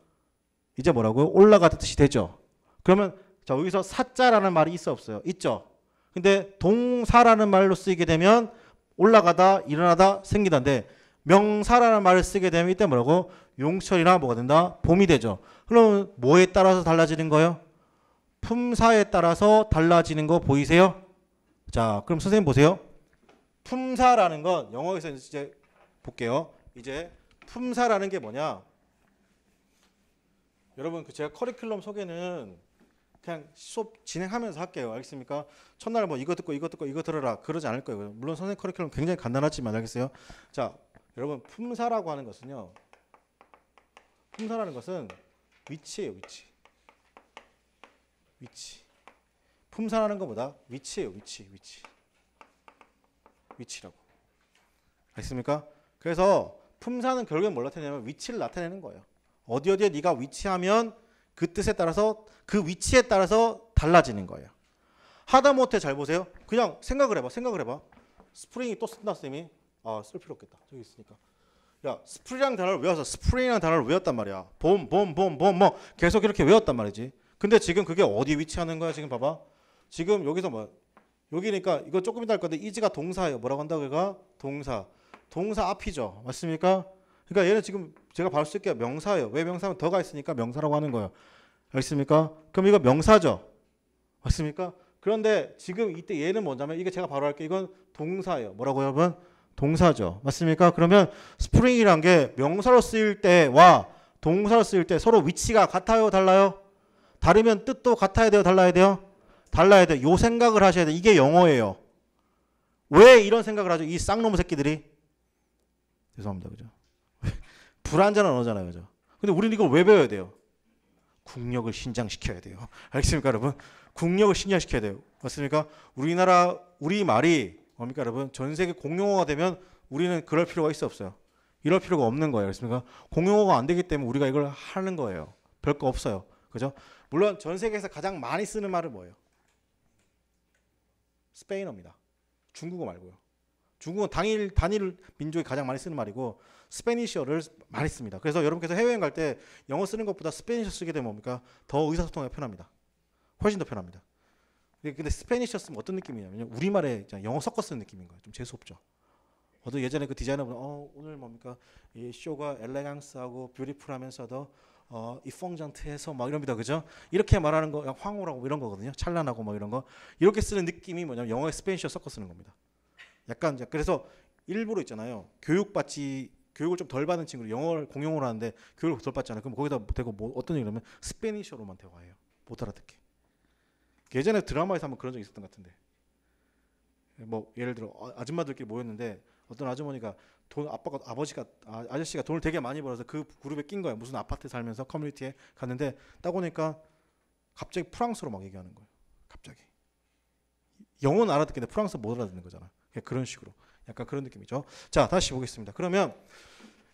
이제 뭐라고요? 올라가듯이 되죠. 그러면 자 여기서 사자라는 말이 있어 없어요? 있죠. 근데 동사라는 말로 쓰이게 되면 올라가다 일어나다 생기다인데 명사라는 말을 쓰게 되면 이때 뭐라고 용철이나 뭐가 된다 봄이 되죠. 그럼 뭐에 따라서 달라지는 거예요? 품사에 따라서 달라지는 거 보이세요? 자 그럼 선생님 보세요. 품사라는 건 영어에서 이제 볼게요. 이제 품사라는 게 뭐냐? 여러분 그 제가 커리큘럼 소개는 그냥 수업 진행하면서 할게요. 알겠습니까? 첫날 뭐 이거 듣고 이거 듣고 이거 들어라 그러지 않을 거예요. 물론 선생 커리큘럼 굉장히 간단하지만 알겠어요. 자, 여러분 품사라고 하는 것은요. 품사라는 것은 위치예요, 위치. 위치. 품사라는 것보다 위치예요, 위치, 위치. 위치라고. 알겠습니까? 그래서 품사는 결국엔 뭘 나타내냐면 위치를 나타내는 거예요. 어디 어디에 네가 위치하면 그 뜻에 따라서 그 위치에 따라서 달라지는 거예요. 하다못해 잘 보세요. 그냥 생각을 해봐. 생각을 해봐. 스프링이 또 쓴다 쌤이. 아쓸 필요 없겠다. 저기 있으니까. 야 스프링이라는 단어를 외워서 스프링이라는 단어를 외웠단 말이야. 봄봄봄봄 뭐 계속 이렇게 외웠단 말이지. 근데 지금 그게 어디 위치하는 거야 지금 봐봐. 지금 여기서 뭐 여기니까 이거 조금 이따 할 건데 이지가 동사예요. 뭐라고 한다고 얘가 동사. 동사 앞이죠. 맞습니까? 그러니까 얘는 지금 제가 바로 쓸게요. 명사예요. 왜 명사면 더가 있으니까 명사라고 하는 거예요. 알겠습니까? 그럼 이거 명사죠. 맞습니까? 그런데 지금 이때 얘는 뭐냐면 이게 제가 바로 할게 이건 동사예요. 뭐라고요, 여러분? 동사죠. 맞습니까? 그러면 스프링이란 게 명사로 쓰일 때와 동사로 쓰일 때 서로 위치가 같아요, 달라요? 다르면 뜻도 같아야 돼요, 달라야 돼요? 달라야 돼요. 요 생각을 하셔야 돼요. 이게 영어예요. 왜 이런 생각을 하죠? 이 쌍놈 새끼들이. 죄송합니다. 그죠? 불안전한 언어잖아요. 그죠? 근데 우리는 이걸 왜 배워야 돼요? 국력을 신장시켜야 돼요. (laughs) 알겠습니까, 여러분? 국력을 신장시켜야 돼요. 맞습니까? 우리나라 우리 말이 뭡니까, 여러분? 전 세계 공용어가 되면 우리는 그럴 필요가 있어 없어요. 이럴 필요가 없는 거예요. 그렇습니까? 공용어가 안 되기 때문에 우리가 이걸 하는 거예요. 별거 없어요. 그죠? 물론 전 세계에서 가장 많이 쓰는 말은 뭐예요? 스페인어입니다. 중국어 말고요. 중국어 당일 단일 민족이 가장 많이 쓰는 말이고 스페니쉬어를 많이 씁니다. 그래서 여러분께서 해외여행 갈 때 영어 쓰는 것보다 스페니쉬어 쓰게 되면 뭡니까? 더의사소통하 편합니다. 훨씬 더 편합니다. 근데 스페니쉬어 쓰면 어떤 느낌이냐면 요 우리말에 영어 섞어 쓰는 느낌인 거예요. 좀 재수없죠. 어도 예전에 그 디자이너분 어, 오늘 뭡니까? 이 쇼가 엘레강스하고 뷰티풀하면서도 어, 이펑전트해서 막이런니다 그죠? 이렇게 말하는 거 황홀하고 뭐 이런 거거든요. 찬란하고 막 뭐 이런 거. 이렇게 쓰는 느낌이 뭐냐면 영어에 스페니쉬어 섞어 쓰는 겁니다. 약간 그래서 일부러 있잖아요. 교육받지 교육을 좀 덜 받은 친구들 영어를 공용어로 하는데 교육을 덜 받잖아요. 그럼 거기다 대고 뭐 어떤 얘기냐면 스페니쉬어로만 대화해요. 못 알아듣게. 예전에 드라마에서 한번 그런 적 있었던 것 같은데. 뭐 예를 들어 아, 아줌마들끼리 모였는데 어떤 아주머니가 돈 아빠가 아버지가 아, 아저씨가 돈을 되게 많이 벌어서 그 그룹에 낀 거예요. 무슨 아파트 살면서 커뮤니티에 갔는데 딱 오니까 갑자기 프랑스로 막 얘기하는 거예요. 갑자기. 영어는 알아듣겠는데 프랑스 못 알아듣는 거잖아. 그런 식으로. 약간 그런 느낌이죠. 자, 다시 보겠습니다. 그러면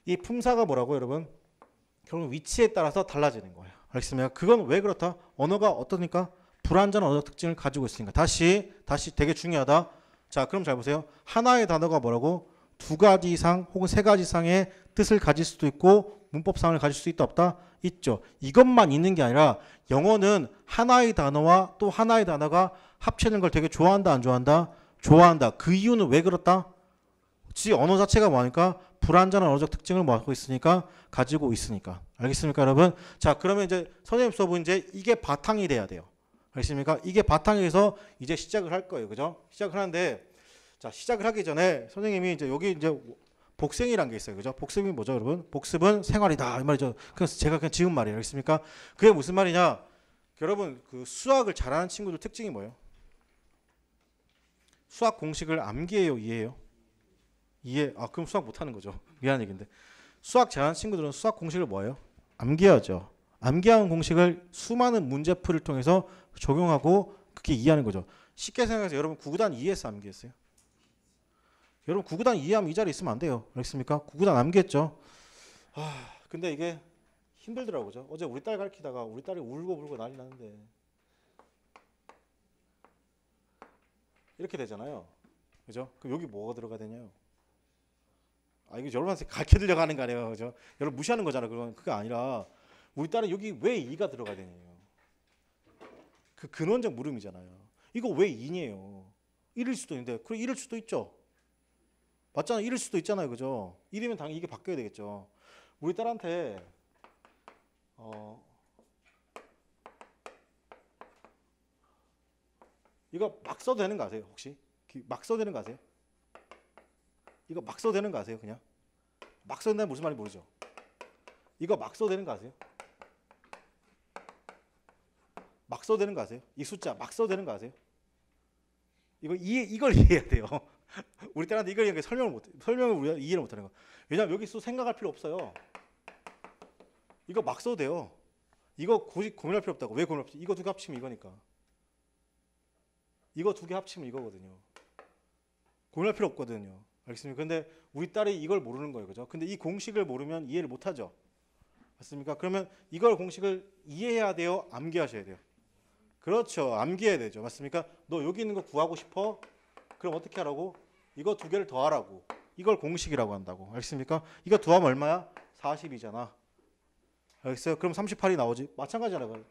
이 품사가 뭐라고 여러분? 결국 위치에 따라서 달라지는 거예요. 알겠습니까? 그건 왜 그렇다? 언어가 어떠니까? 불완전 언어 특징을 가지고 있으니까. 다시, 다시 되게 중요하다. 자, 그럼 잘 보세요. 하나의 단어가 뭐라고? 두 가지 이상 혹은 세 가지 이상의 뜻을 가질 수도 있고 문법상을 가질 수 있다 없다? 있죠. 이것만 있는 게 아니라 영어는 하나의 단어와 또 하나의 단어가 합치는 걸 되게 좋아한다 안 좋아한다? 좋아한다. 그 이유는 왜 그렇다? 지 언어 자체가 뭐하니까 불완전한 언어적 특징을 뭐 갖고 있으니까 가지고 있으니까 알겠습니까 여러분 자 그러면 이제 선생님 수업은 이제 이게 바탕이 돼야 돼요 알겠습니까 이게 바탕에서 이제 시작을 할 거예요 그죠 시작을 하는데 자 시작을 하기 전에 선생님이 이제 여기 이제 복생이란 게 있어요 그죠 복습이 뭐죠 여러분 복습은 생활이다 이 말이죠 그래서 제가 그냥 지은 말이에요 알겠습니까 그게 무슨 말이냐 여러분 그 수학을 잘하는 친구들 특징이 뭐예요 수학 공식을 암기해요 이해해요 이해 아 그럼 수학 못하는 거죠 (laughs) 미안한 얘기인데 수학 잘하는 친구들은 수학 공식을 뭐예요 암기하죠 암기하는 공식을 수많은 문제풀을 통해서 적용하고 그게 렇 이해하는 거죠 쉽게 생각해서 여러분 구구단 이해해서 암기했어요 여러분 구구단 이해하면이 자리에 있으면 안 돼요 알겠습니까 구구단 암기했죠 아 근데 이게 힘들더라고요 어제 우리 딸 가르치다가 우리 딸이 울고 불고 난리 났는데 이렇게 되잖아요 그죠? 그럼 여기 뭐가 들어가야 되냐요? 아 이거 여러분한테 가르쳐 들려고 하는 거 아니에요. 그죠? 여러분 무시하는 거잖아. 그건 그게 아니라 우리 딸은 여기 왜 이가 들어가야 되냐요. 그 근원적 물음이잖아요. 이거 왜 이냐요. 이럴 수도 있는데 그럼 이럴 수도 있죠. 맞잖아 이럴 수도 있잖아요. 그죠? 이러면 당연히 이게 바뀌어야 되겠죠. 우리 딸한테 어 이거 막 써도 되는 거 아세요? 혹시? 막 써도 되는 거 아세요? 이거 막 써도 되는 거 아세요? 그냥 막 써도 무슨 말인지 모르죠. 이거 막 써도 되는 거 아세요? 막 써도 되는 거 아세요? 이 숫자 막 써도 되는 거 아세요? 이거 이해 이걸 이해해야 돼요. (laughs) 우리 딸한테 이걸 설명을 못 설명을 우리가 이해를 못 하는 거. 왜냐면 여기서 생각할 필요 없어요. 이거 막 써도 돼요. 이거 굳이 고민할 필요 없다고. 왜 고민할 필요 이거 두 개 합치면 이거니까. 이거 두 개 합치면 이거거든요. 고민할 필요 없거든요. 알겠습니까? 근데 우리 딸이 이걸 모르는 거예요. 그죠? 근데 이 공식을 모르면 이해를 못 하죠. 맞습니까? 그러면 이걸 공식을 이해해야 돼요? 암기하셔야 돼요? 그렇죠. 암기해야 되죠. 맞습니까? 너 여기 있는 거 구하고 싶어? 그럼 어떻게 하라고? 이거 두 개를 더하라고. 이걸 공식이라고 한다고. 알겠습니까? 이거 더하면 얼마야? 40이잖아. 알겠어요? 그럼 38이 나오지. 마찬가지잖아요.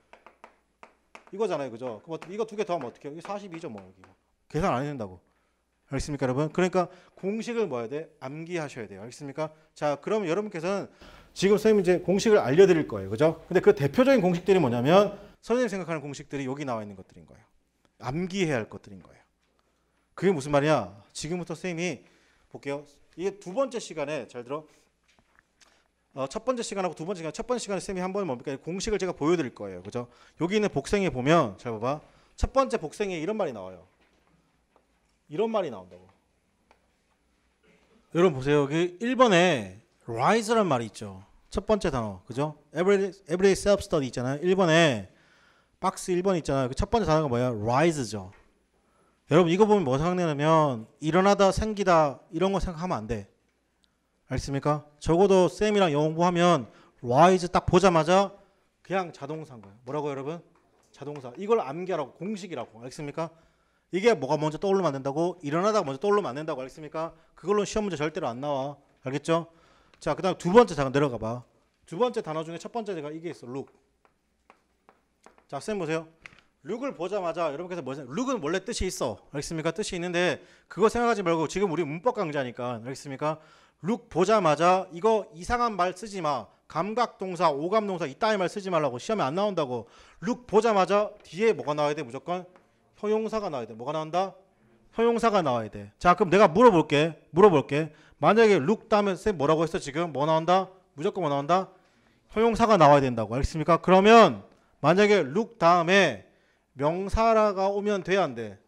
이거잖아요. 그죠? 그럼 이거 두 개 더하면 어떻게 해요? 42죠. 뭐 여기. 뭐. 계산 안 해야 된다고. 알겠습니까, 여러분? 그러니까 공식을 뭐야 해 돼? 암기하셔야 돼요. 알겠습니까? 자, 그럼 여러분께서는 지금 선생님 이제 공식을 알려드릴 거예요, 그죠? 근데 그 대표적인 공식들이 뭐냐면 선생님 생각하는 공식들이 여기 나와 있는 것들인 거예요. 암기해야 할 것들인 거예요. 그게 무슨 말이냐? 지금부터 선생님이 볼게요. 이게 두 번째 시간에 잘 들어. 어, 첫 번째 시간하고 두 번째 시간, 첫 번째 시간에 선생님이 한번 뭡니까? 공식을 제가 보여드릴 거예요, 그죠? 여기 있는 복생에 보면 잘 봐봐. 첫 번째 복생에 이런 말이 나와요. 이런 말이 나온다고. 여러분 보세요. 여기 1번에 rise란 말이 있죠. 첫 번째 단어. 그죠? everyday, everyday self study 있잖아요. 1번에 박스 1번 있잖아요. 그첫 번째 단어가 뭐야? rise죠. 여러분 이거 보면 뭐 생각나냐면 일어나다 생기다 이런 거 생각하면 안 돼. 알겠습니까? 적어도 쌤이랑 영어 공부하면 rise 딱 보자마자 그냥 자동사인 거예요. 뭐라고 여러분? 자동사. 이걸 암기하라고 공식이라고. 알겠습니까? 이게 뭐가 먼저 떠올르만든다고 일어나다가 먼저 떠올르만든다고 알겠습니까? 그걸로 시험 문제 절대로 안 나와. 알겠죠? 자, 그다음 두 번째 잠깐 내려가 봐. 두 번째 단어 중에 첫 번째가 제 이게 있어. 룩. 자, 쌤 보세요. 룩을 보자마자 여러분께서 뭐냐 룩은 원래 뜻이 있어 알겠습니까 뜻이 있는데 그거 생각하지 말고 지금 우리 문법 강좌니까 알겠습니까 룩 보자마자 이거 이상한 말 쓰지 마 감각 동사 오감 동사 이따위 말 쓰지 말라고 시험에 안 나온다고 룩 보자마자 뒤에 뭐가 나와야 돼 무조건 형용사가 나와야 돼. 뭐가 나온다? 형용사가 나와야 돼. 자, 그럼 내가 물어볼게. 물어볼게. 만약에 룩 다음에 쌤 뭐라고 했어? 지금 뭐 나온다? 무조건 뭐 나온다? 형용사가 나와야 된다고. 알겠습니까? 그러면 만약에 룩 다음에 명사라가 오면 돼? 안 돼?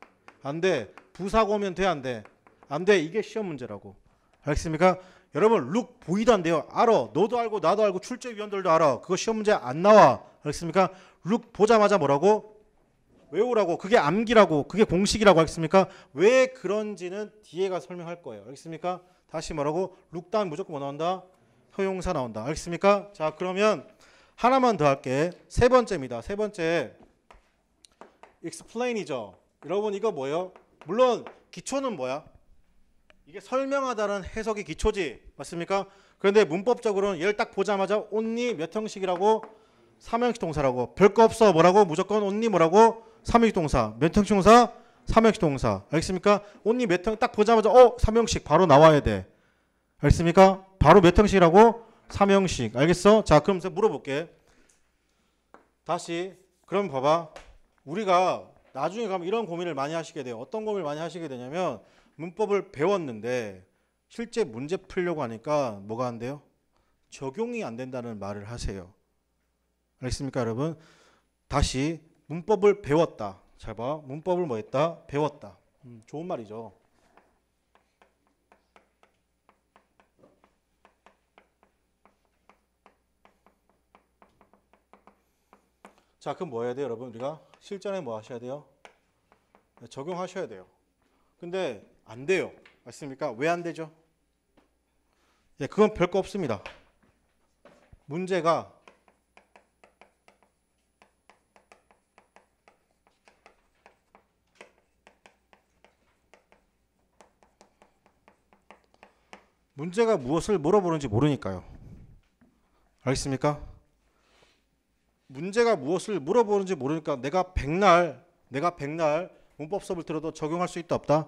안 돼. 부사가 오면 돼? 안 돼? 안 돼. 이게 시험 문제라고. 알겠습니까? 여러분 룩보이던데요 알아. 너도 알고 나도 알고 출제위원들도 알아. 그거 시험 문제 안 나와. 알겠습니까? 룩 보자마자 뭐라고? 외우라고 그게 암기라고 그게 공식이라고 하겠습니까? 왜 그런지는 뒤에가 설명할 거예요. 알겠습니까? 다시 말하고 룩다 무조건 뭐 나온다? 효용사 나온다. 알겠습니까? 자 그러면 하나만 더 할게. 세 번째입니다. 세 번째 explain이죠. 여러분 이거 뭐예요? 물론 기초는 뭐야? 이게 설명하다는 해석이 기초지 맞습니까? 그런데 문법적으로는 얘를 딱 보자마자 only 몇 형식이라고 삼형식 동사라고 별거 없어 뭐라고 무조건 only 뭐라고 삼형식 동사, 몇형식 동사, 삼형식 동사. 알겠습니까? 언니 몇형딱 보자마자 어, 삼형식 바로 나와야 돼. 알겠습니까? 바로 몇 형식이라고? 삼형식. 알겠어? 자, 그럼 제가 물어볼게. 다시 그럼 봐봐. 우리가 나중에 가면 이런 고민을 많이 하시게 돼요. 어떤 고민을 많이 하시게 되냐면 문법을 배웠는데 실제 문제 풀려고 하니까 뭐가 안 돼요? 적용이 안 된다는 말을 하세요. 알겠습니까, 여러분? 다시 문법을 배웠다. 잘 봐. 문법을 뭐 했다? 배웠다. 음, 좋은 말이죠. 자, 그럼 뭐 해야 돼요, 여러분? 우리가 실전에 뭐 하셔야 돼요? 네, 적용하셔야 돼요. 근데 안 돼요. 맞습니까? 왜 안 되죠? 예, 그건 별 거 없습니다. 문제가 문제가 무엇을 물어보는지 모르니까요. 알겠습니까? 문제가 무엇을 물어보는지 모르니까 내가 백날 내가 백날 문법 수업을 들어도 적용할 수 있다 없다?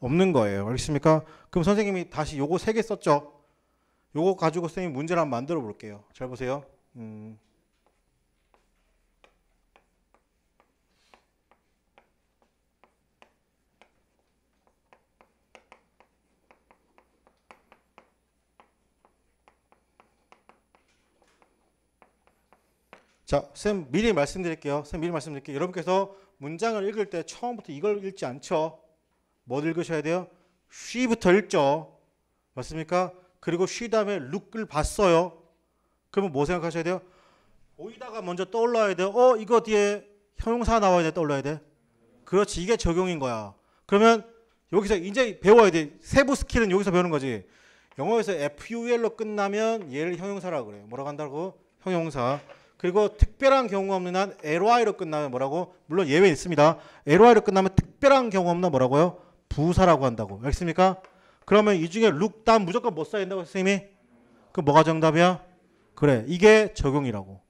없는 거예요. 알겠습니까? 그럼 선생님이 다시 요거 세 개 썼죠. 요거 가지고 선생님 문제를 한번 만들어 볼게요. 잘 보세요. 음. 자, 쌤 미리 말씀드릴게요. 쌤 미리 말씀드릴게요. 여러분께서 문장을 읽을 때 처음부터 이걸 읽지 않죠. 뭘 읽으셔야 돼요? 쉬부터 읽죠. 맞습니까? 그리고 쉬 다음에 룩을 봤어요. 그러면 뭐 생각하셔야 돼요? 보이다가 먼저 떠올라야 돼요. 어, 이거 뒤에 형용사 나와야 돼. 떠올라야 돼. 그렇지. 이게 적용인 거야. 그러면 여기서 이제 배워야 돼. 세부 스킬은 여기서 배우는 거지. 영어에서 FUL로 끝나면 얘를 형용사라고 그래요. 뭐라고 한다고? 형용사. 그리고 특별한 경우가 없는 한 LY로 끝나면 뭐라고? 물론 예외 있습니다. LY로 끝나면 특별한 경우 없나 뭐라고요? 부사라고 한다고. 알겠습니까? 그러면 이 중에 룩단 무조건 못 써야 된다고 선생님이? 그 뭐가 정답이야? 그래. 이게 적용이라고.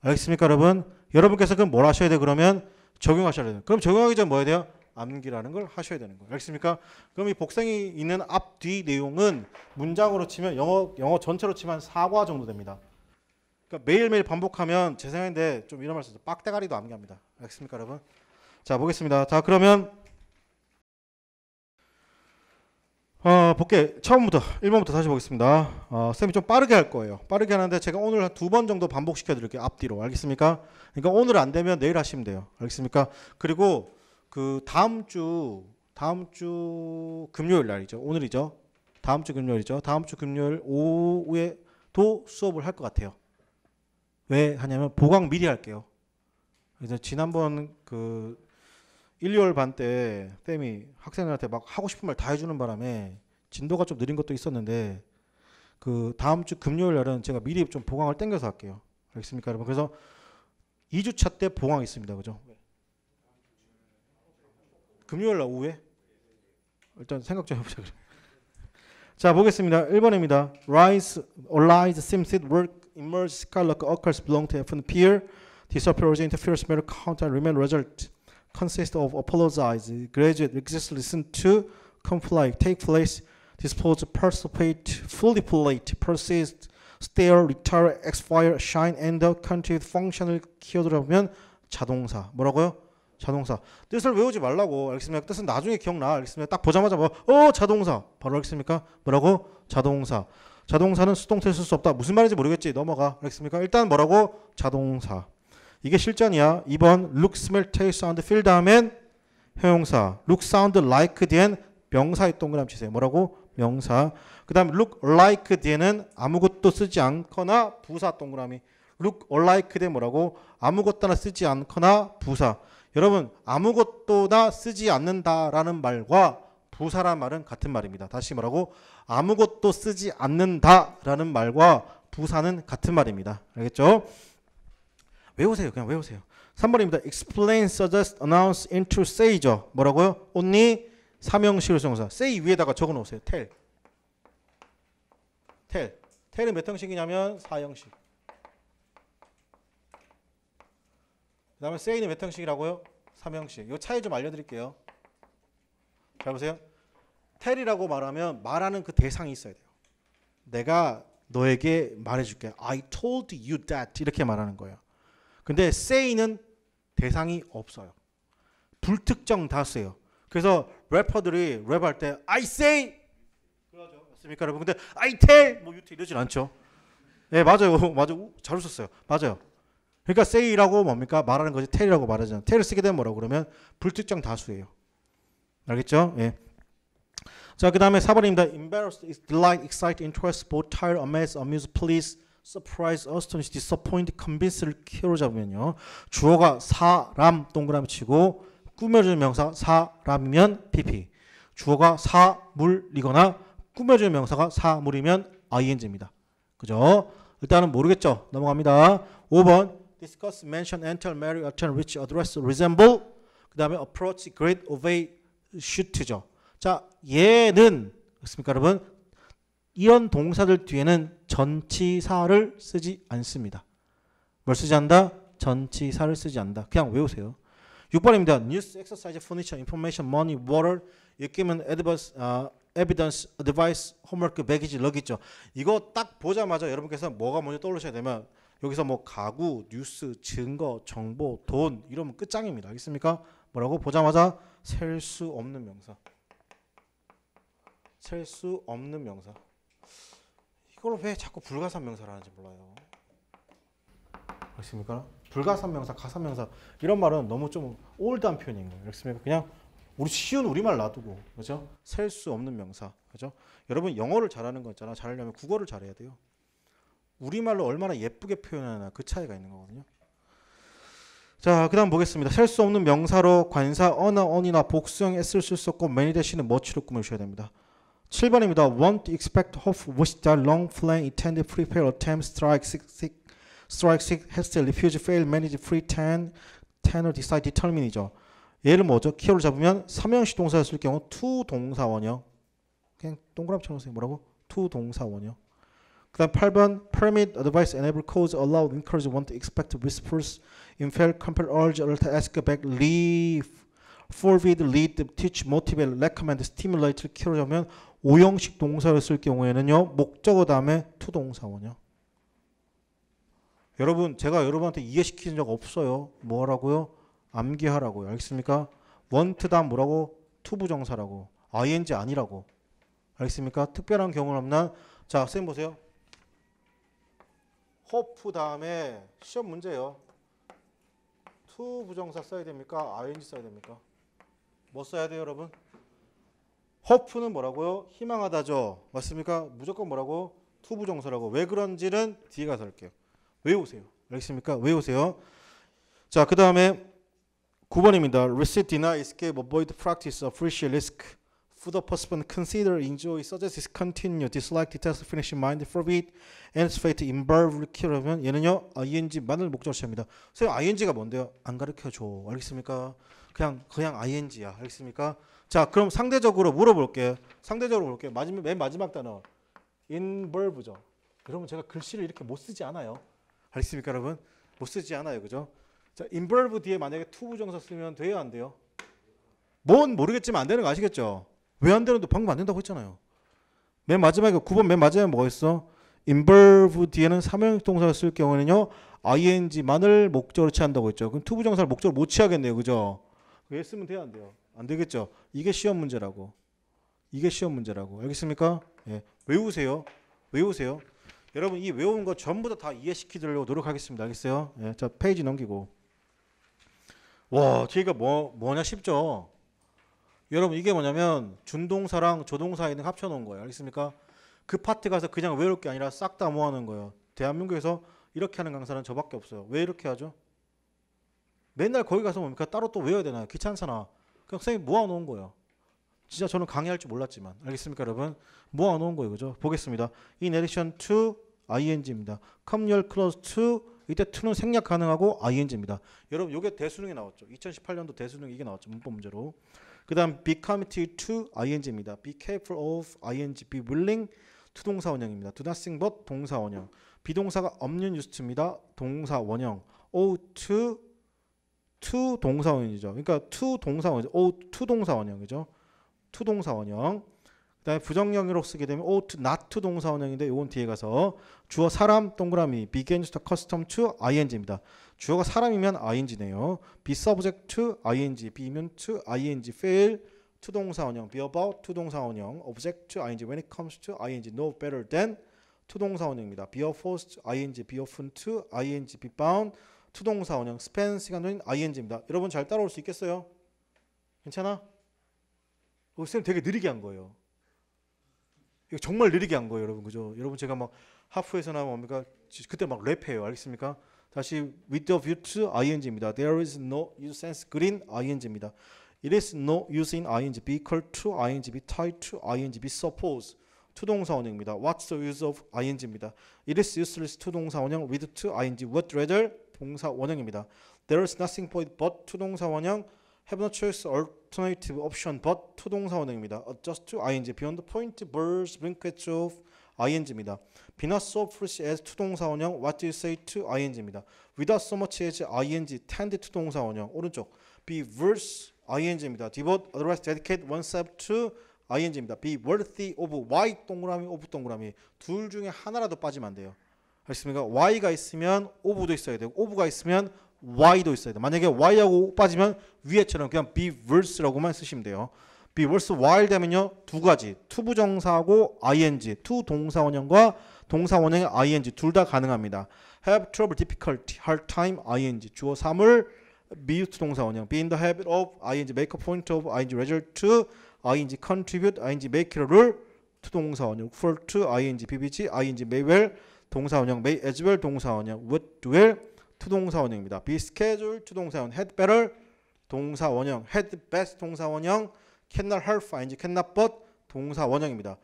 알겠습니까 여러분? 여러분께서 그럼 뭘 하셔야 돼 그러면? 적용하셔야 돼요. 그럼 적용하기 전 뭐 해야 돼요? 암기라는 걸 하셔야 되는 거예요. 알겠습니까? 그럼 이 복생이 있는 앞, 뒤 내용은 문장으로 치면 영어, 영어 전체로 치면 사과 정도 됩니다. 그러니까 매일매일 반복하면 제 생각인데 좀 이런 말씀 빡대가리도 암기합니다. 알겠습니까 여러분? 자 보겠습니다. 자 그러면 어, 볼게 처음부터 1번부터 다시 보겠습니다. 어, 쌤이 좀 빠르게 할 거예요. 빠르게 하는데 제가 오늘 한 두 번 정도 반복시켜 드릴게요. 앞뒤로. 알겠습니까? 그러니까 오늘 안 되면 내일 하시면 돼요. 알겠습니까? 그리고 그 다음 주 다음 주 금요일 날이죠. 오늘이죠. 다음 주 금요일이죠. 다음 주 금요일 오후에도 수업을 할 것 같아요. 왜 하냐면 보강 미리 할게요. 그래서 지난번 그 1, 2월 반 때 쌤이 학생들한테 막 하고 싶은 말 다 해주는 바람에 진도가 좀 느린 것도 있었는데 그 다음 주 금요일 날은 제가 미리 좀 보강을 땡겨서 할게요. 알겠습니까, 여러분? 그래서 2주차 때 보강 있습니다. 그죠? 금요일 날 오후에? 일단 생각 좀 해보자. 자, 보겠습니다. 1번입니다. Rise, arise, seems it work emerge scarlet occurs belong to FN peer. This approach interferes matter counter remain result consists of apologize, graduate, exist, listen to, comply, take place, dispose, participate, fulfillate, persist, stare, retire, expire, shine, end, contribute, function을 키워드라면 자동사. 뭐라고요? 자동사. 뜻을 외우지 말라고. 알겠습니까? 뜻은 나중에 기억나. 알겠습니까? 딱 보자마자 뭐, 어, 자동사. 바로 알겠습니까? 뭐라고? 자동사. 자동사는 수동태 쓸 수 없다. 무슨 말인지 모르겠지. 넘어가. 그랬습니까? 일단 뭐라고? 자동사. 이게 실전이야. 2번 look, smell, taste, sound, feel 다음엔 형용사. look, sound, like 뒤엔 명사의 동그라미 치세요. 뭐라고? 명사. 그 다음 look like 뒤에는 아무것도 쓰지 않거나 부사 동그라미. look like 뒤에 뭐라고? 아무것도나 쓰지 않거나 부사. 여러분 아무것도나 쓰지 않는다라는 말과 부사란 말은 같은 말입니다. 다시 말하고 아무것도 쓰지 않는다라는 말과 부사는 같은 말입니다. 알겠죠? 외우세요. 그냥 외우세요. 3번입니다. explain, suggest, announce, into, say죠. 뭐라고요? only 삼형시로 정사. say 위에다가 적어 놓으세요. tell. tell. tell은 몇 형식이냐면 4형식. 그 다음에 say는 몇 형식이라고요? 3형식. 이 차이 좀 알려드릴게요. 잘 보세요. 텔이라고 말하면 말하는 그 대상이 있어야 돼요. 내가 너에게 말해줄게. I told you that 이렇게 말하는 거예요. 근데 say는 대상이 없어요. 불특정 다수예요. 그래서 래퍼들이 랩할 때 I say 그러죠. 맞습니까 여러분? 근데 I tell 뭐 유튜 이러진 않죠. 네, 맞아요. (laughs) 맞아잘 웃었어요. 맞아요. 그러니까 say라고 뭡니까? 말하는 거지 tell이라고 말하잖아요. t e l l 쓰게 되면 뭐라고 그러면 불특정 다수예요. 알겠죠? 예. 자, 그 다음에 4번입니다. Embarrassed, delight, excite, interest, bored, tired, amazed, amused, pleased, surprise, astonished, disappoint, convince를 키로 잡으면요. 주어가 사람 동그라미 치고 꾸며주는 명사 사람이면 PP. 주어가 사물이거나 꾸며주는 명사가 사물이면 ing입니다. 그죠? 일단은 모르겠죠? 넘어갑니다. 5번 discuss, mention, enter, marry, attend, reach, address, resemble 그 다음에 approach, grade, obey, 슈트죠. 자, 얘는 그렇습니까, 여러분? 이런 동사들 뒤에는 전치사를 쓰지 않습니다. 뭘 쓰지 않다? 전치사를 쓰지 않다. 그냥 외우세요. 6번입니다. News, exercise, furniture, information, money, water, equipment, advice, uh, 아, evidence, advice, homework, baggage, luggage. 이거 딱 보자마자 여러분께서 뭐가 먼저 떠오르셔야 되면 여기서 뭐 가구, 뉴스, 증거, 정보, 돈 이러면 끝장입니다. 알겠습니까? 뭐라고 보자마자 셀수 없는 명사. 셀 수 없는 명사. 이걸 왜 자꾸 불가산 명사를 하는지 몰라요. 그렇습니까? 불가산 명사, 가산 명사 이런 말은 너무 좀 올드한 표현인 거예요. 그렇습니까? 그냥 우리 쉬운 우리말 놔두고 그죠? 셀 수 없는 명사 그죠? 여러분 영어를 잘하는 거 있잖아. 잘하려면 국어를 잘해야 돼요. 우리말로 얼마나 예쁘게 표현하나 그 차이가 있는 거거든요. 자, 그 다음 보겠습니다. 셀 수 없는 명사로 관사, 어나, 언이나 복수형 s 쓸수 없고 many 대신은 much로 꾸며주셔야 됩니다. 7번입니다. want, expect, hope, wish, that, long, plan, intend, prepare, attempt, strike, seek, seek, strike, seek, haste, refuse, fail, manage, pretend, tenor, decide, determine이죠. 얘를 뭐죠? 키워를 잡으면 삼형식 동사였을 경우 to 동사 원형 그냥 동그라미 쳐놓으세요. 뭐라고? to 동사 원형 그 다음 8번 permit, advice, enable, cause, allow, encourage, want, expect, whispers, In fact, compel, urge, alert, ask, back, leave, forbid, lead, teach, motivate, recommend, stimulate, 키로 하면 5형식 동사를 쓸 경우에는요. 목적어 다음에 to 동사원요. 여러분 제가 여러분한테 이해시키는 적 없어요. 뭐라고요 암기하라고요. 알겠습니까? want 다음 뭐라고? to 부정사라고. ing 아니라고. 알겠습니까? 특별한 경우는 없나? 자, 쌤 보세요. hope 다음에 시험 문제예요. to 부정사 써야 됩니까? ing 써야 됩니까? 뭐 써야 돼요 여러분? hope는 뭐라고요? 희망하다죠. 맞습니까? 무조건 뭐라고? to 부정사라고. 왜 그런지는 뒤에 가서 할게요. 외우세요. 알겠습니까? 외우세요. 자, 그 다음에 9번입니다. Receipt denies escape, avoid practice, a p p r e e risk. for the participant consider, enjoy, suggest, continue, dislike, detest, finish, mind, forbid, anticipate, involve 이렇게 하면 얘는요 ing만을 목적시합니다. 선생님 ing가 뭔데요? 안 가르쳐줘. 알겠습니까? 그냥 그냥 ing야. 알겠습니까? 자 그럼 상대적으로 물어볼게요. 상대적으로 볼게요. 마지막, 맨 마지막 단어 involve죠. 여러분 제가 글씨를 이렇게 못 쓰지 않아요. 알겠습니까 여러분? 못 쓰지 않아요. 그죠? 자 involve 뒤에 만약에 to 부정사 쓰면 돼요 안 돼요? 뭔 모르겠지만 안 되는 거 아시겠죠? 왜안 되는데 방금 안 된다고 했잖아요. 맨 마지막에 9번 맨 마지막에 뭐가 있어? involve 뒤에는 삼형 동사를 쓸 경우에는요. ing만을 목적으로 취한다고 했죠. 그럼 투부정사를 목적으로 못 취하겠네요. 그죠? 왜 쓰면 돼요? 안 돼요? 안 되겠죠? 이게 시험 문제라고. 이게 시험 문제라고. 알겠습니까? 예. 외우세요. 외우세요. 여러분 이 외운 거 전부 다, 이해시키려고 노력하겠습니다. 알겠어요? 예. 자 페이지 넘기고. 와, 뒤가 뭐 뭐냐 싶죠? 여러분 이게 뭐냐면 준동사랑 조동사 에는 합쳐놓은 거예요. 알겠습니까? 그 파트 가서 그냥 외울 게 아니라 싹 다 모아놓은 거예요. 대한민국에서 이렇게 하는 강사는 저밖에 없어요. 왜 이렇게 하죠? 맨날 거기 가서 뭡니까? 따로 또 외워야 되나요? 귀찮잖아. 그냥 선생님 모아놓은 거예요. 진짜 저는 강의할 줄 몰랐지만 알겠습니까 여러분? 모아놓은 거예요. 그죠? 보겠습니다. In addition to ing입니다. Come your close to 이때 to는 생략 가능하고 ing입니다. 여러분 요게 대수능에 나왔죠. 2018년도 대수능 이게 나왔죠. 문법 문제로. 그다음 be committed to ing입니다. be careful of ing, be willing 투동사 원형입니다. do nothing but 동사 원형. 비동사가 없는 유스트입니다. 동사 원형. o to to 동사 원형이죠. 그러니까 to 동사 원형. o to 동사 원형이죠. to 동사 원형. 그다음에 부정형으로 쓰게 되면 o to not to 동사 원형인데 요건 뒤에 가서 주어 사람 동그라미 begins to custom to ing입니다. 주어가 사람이면 ing네요. be subject to ing, be면 to ing, fail 투동사 원형, be about 투동사 원형, object to ing, when it comes to ing, know better than 투동사 원형입니다. be forced ing, be often to ing, be bound 투동사 원형, spend 시간 전인 ing입니다. 여러분 잘 따라올 수 있겠어요? 괜찮아? 어, 쌤 되게 느리게 한 거예요. 이거 정말 느리게 한 거예요, 여러분. 그죠? 여러분 제가 막 하프에서나 뭡니까? 그때 막 랩해요. 알겠습니까? 다시 without use ing입니다. There is no use s n green ing입니다. It is no use in ing, be equal to ing, be tied to ing, be suppose 투동사 원형입니다. What's the use of ing입니다. It is useless 투동사 원형 with to ing, what rather 동사 원형입니다. There is nothing for it but 투동사 원형 have no choice alternative option but 투동사 원형입니다. Adjust to ing, beyond the point, birds, blanket of ing입니다. Been so foolish as 투동사 원형 What do you say to ing입니다. Without so much as ing tend 투동사 원형 오른쪽 Be worth ing입니다. Devote otherwise dedicate oneself to ing입니다. Be worthy of y 동그라미 of 동그라미 둘 중에 하나라도 빠지면 안 돼요. 알겠습니까? y가 있으면 of도 있어야 되고 of가 있으면 y도 있어야 돼. 만약에 y하고 빠지면 위에처럼 그냥 be worth라고만 쓰시면 돼요. be worse while 되면요. 두 가지. to 부정사하고 ing. to 동사원형과 동사원형의 ing 둘 다 가능합니다. have trouble, difficulty, hard time, ing. 주어 3을 미우트 동사원형 be in the habit of ing, make a point of ing, result to ing, contribute ing, make 를 to 동사원형 for to ing, bbg ing, may well 동사원형 may as well 동사원형 would will to 동사원형입니다. be scheduled to 동사원형 had better 동사원형 had best 동사원형 cannot help ing, cannot but 동사 원형입니다.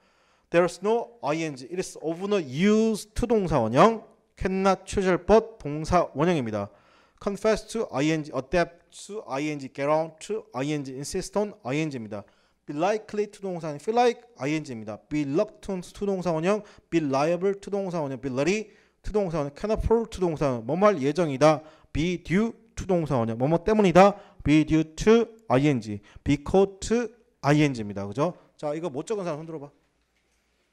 There's no ing. It is of no use to 동사 원형. cannot choose but 동사 원형입니다. confess to ing, adapt to ing, get on to ing, insist on ing입니다. be likely to 동사는 feel like ing입니다. be reluctant to 동사 원형, be liable to 동사 원형, be ready to 동사 원형, cannot for to 동사 원형, 뭐뭐 할 예정이다. be due to 동사 원형, 뭐뭐 때문이다. be due to ing, be caught to ing입니다. 그죠? 자, 이거 못 적은 사람 손 들어봐.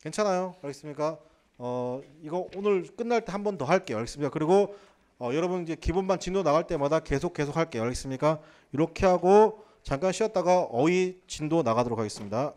괜찮아요. 알겠습니까? 어, 이거 오늘 끝날 때 한 번 더 할게요. 알겠습니까? 그리고 어, 여러분 이제 기본반 진도 나갈 때마다 계속 계속 할게요. 알겠습니까? 이렇게 하고 잠깐 쉬었다가 어휘 진도 나가도록 하겠습니다.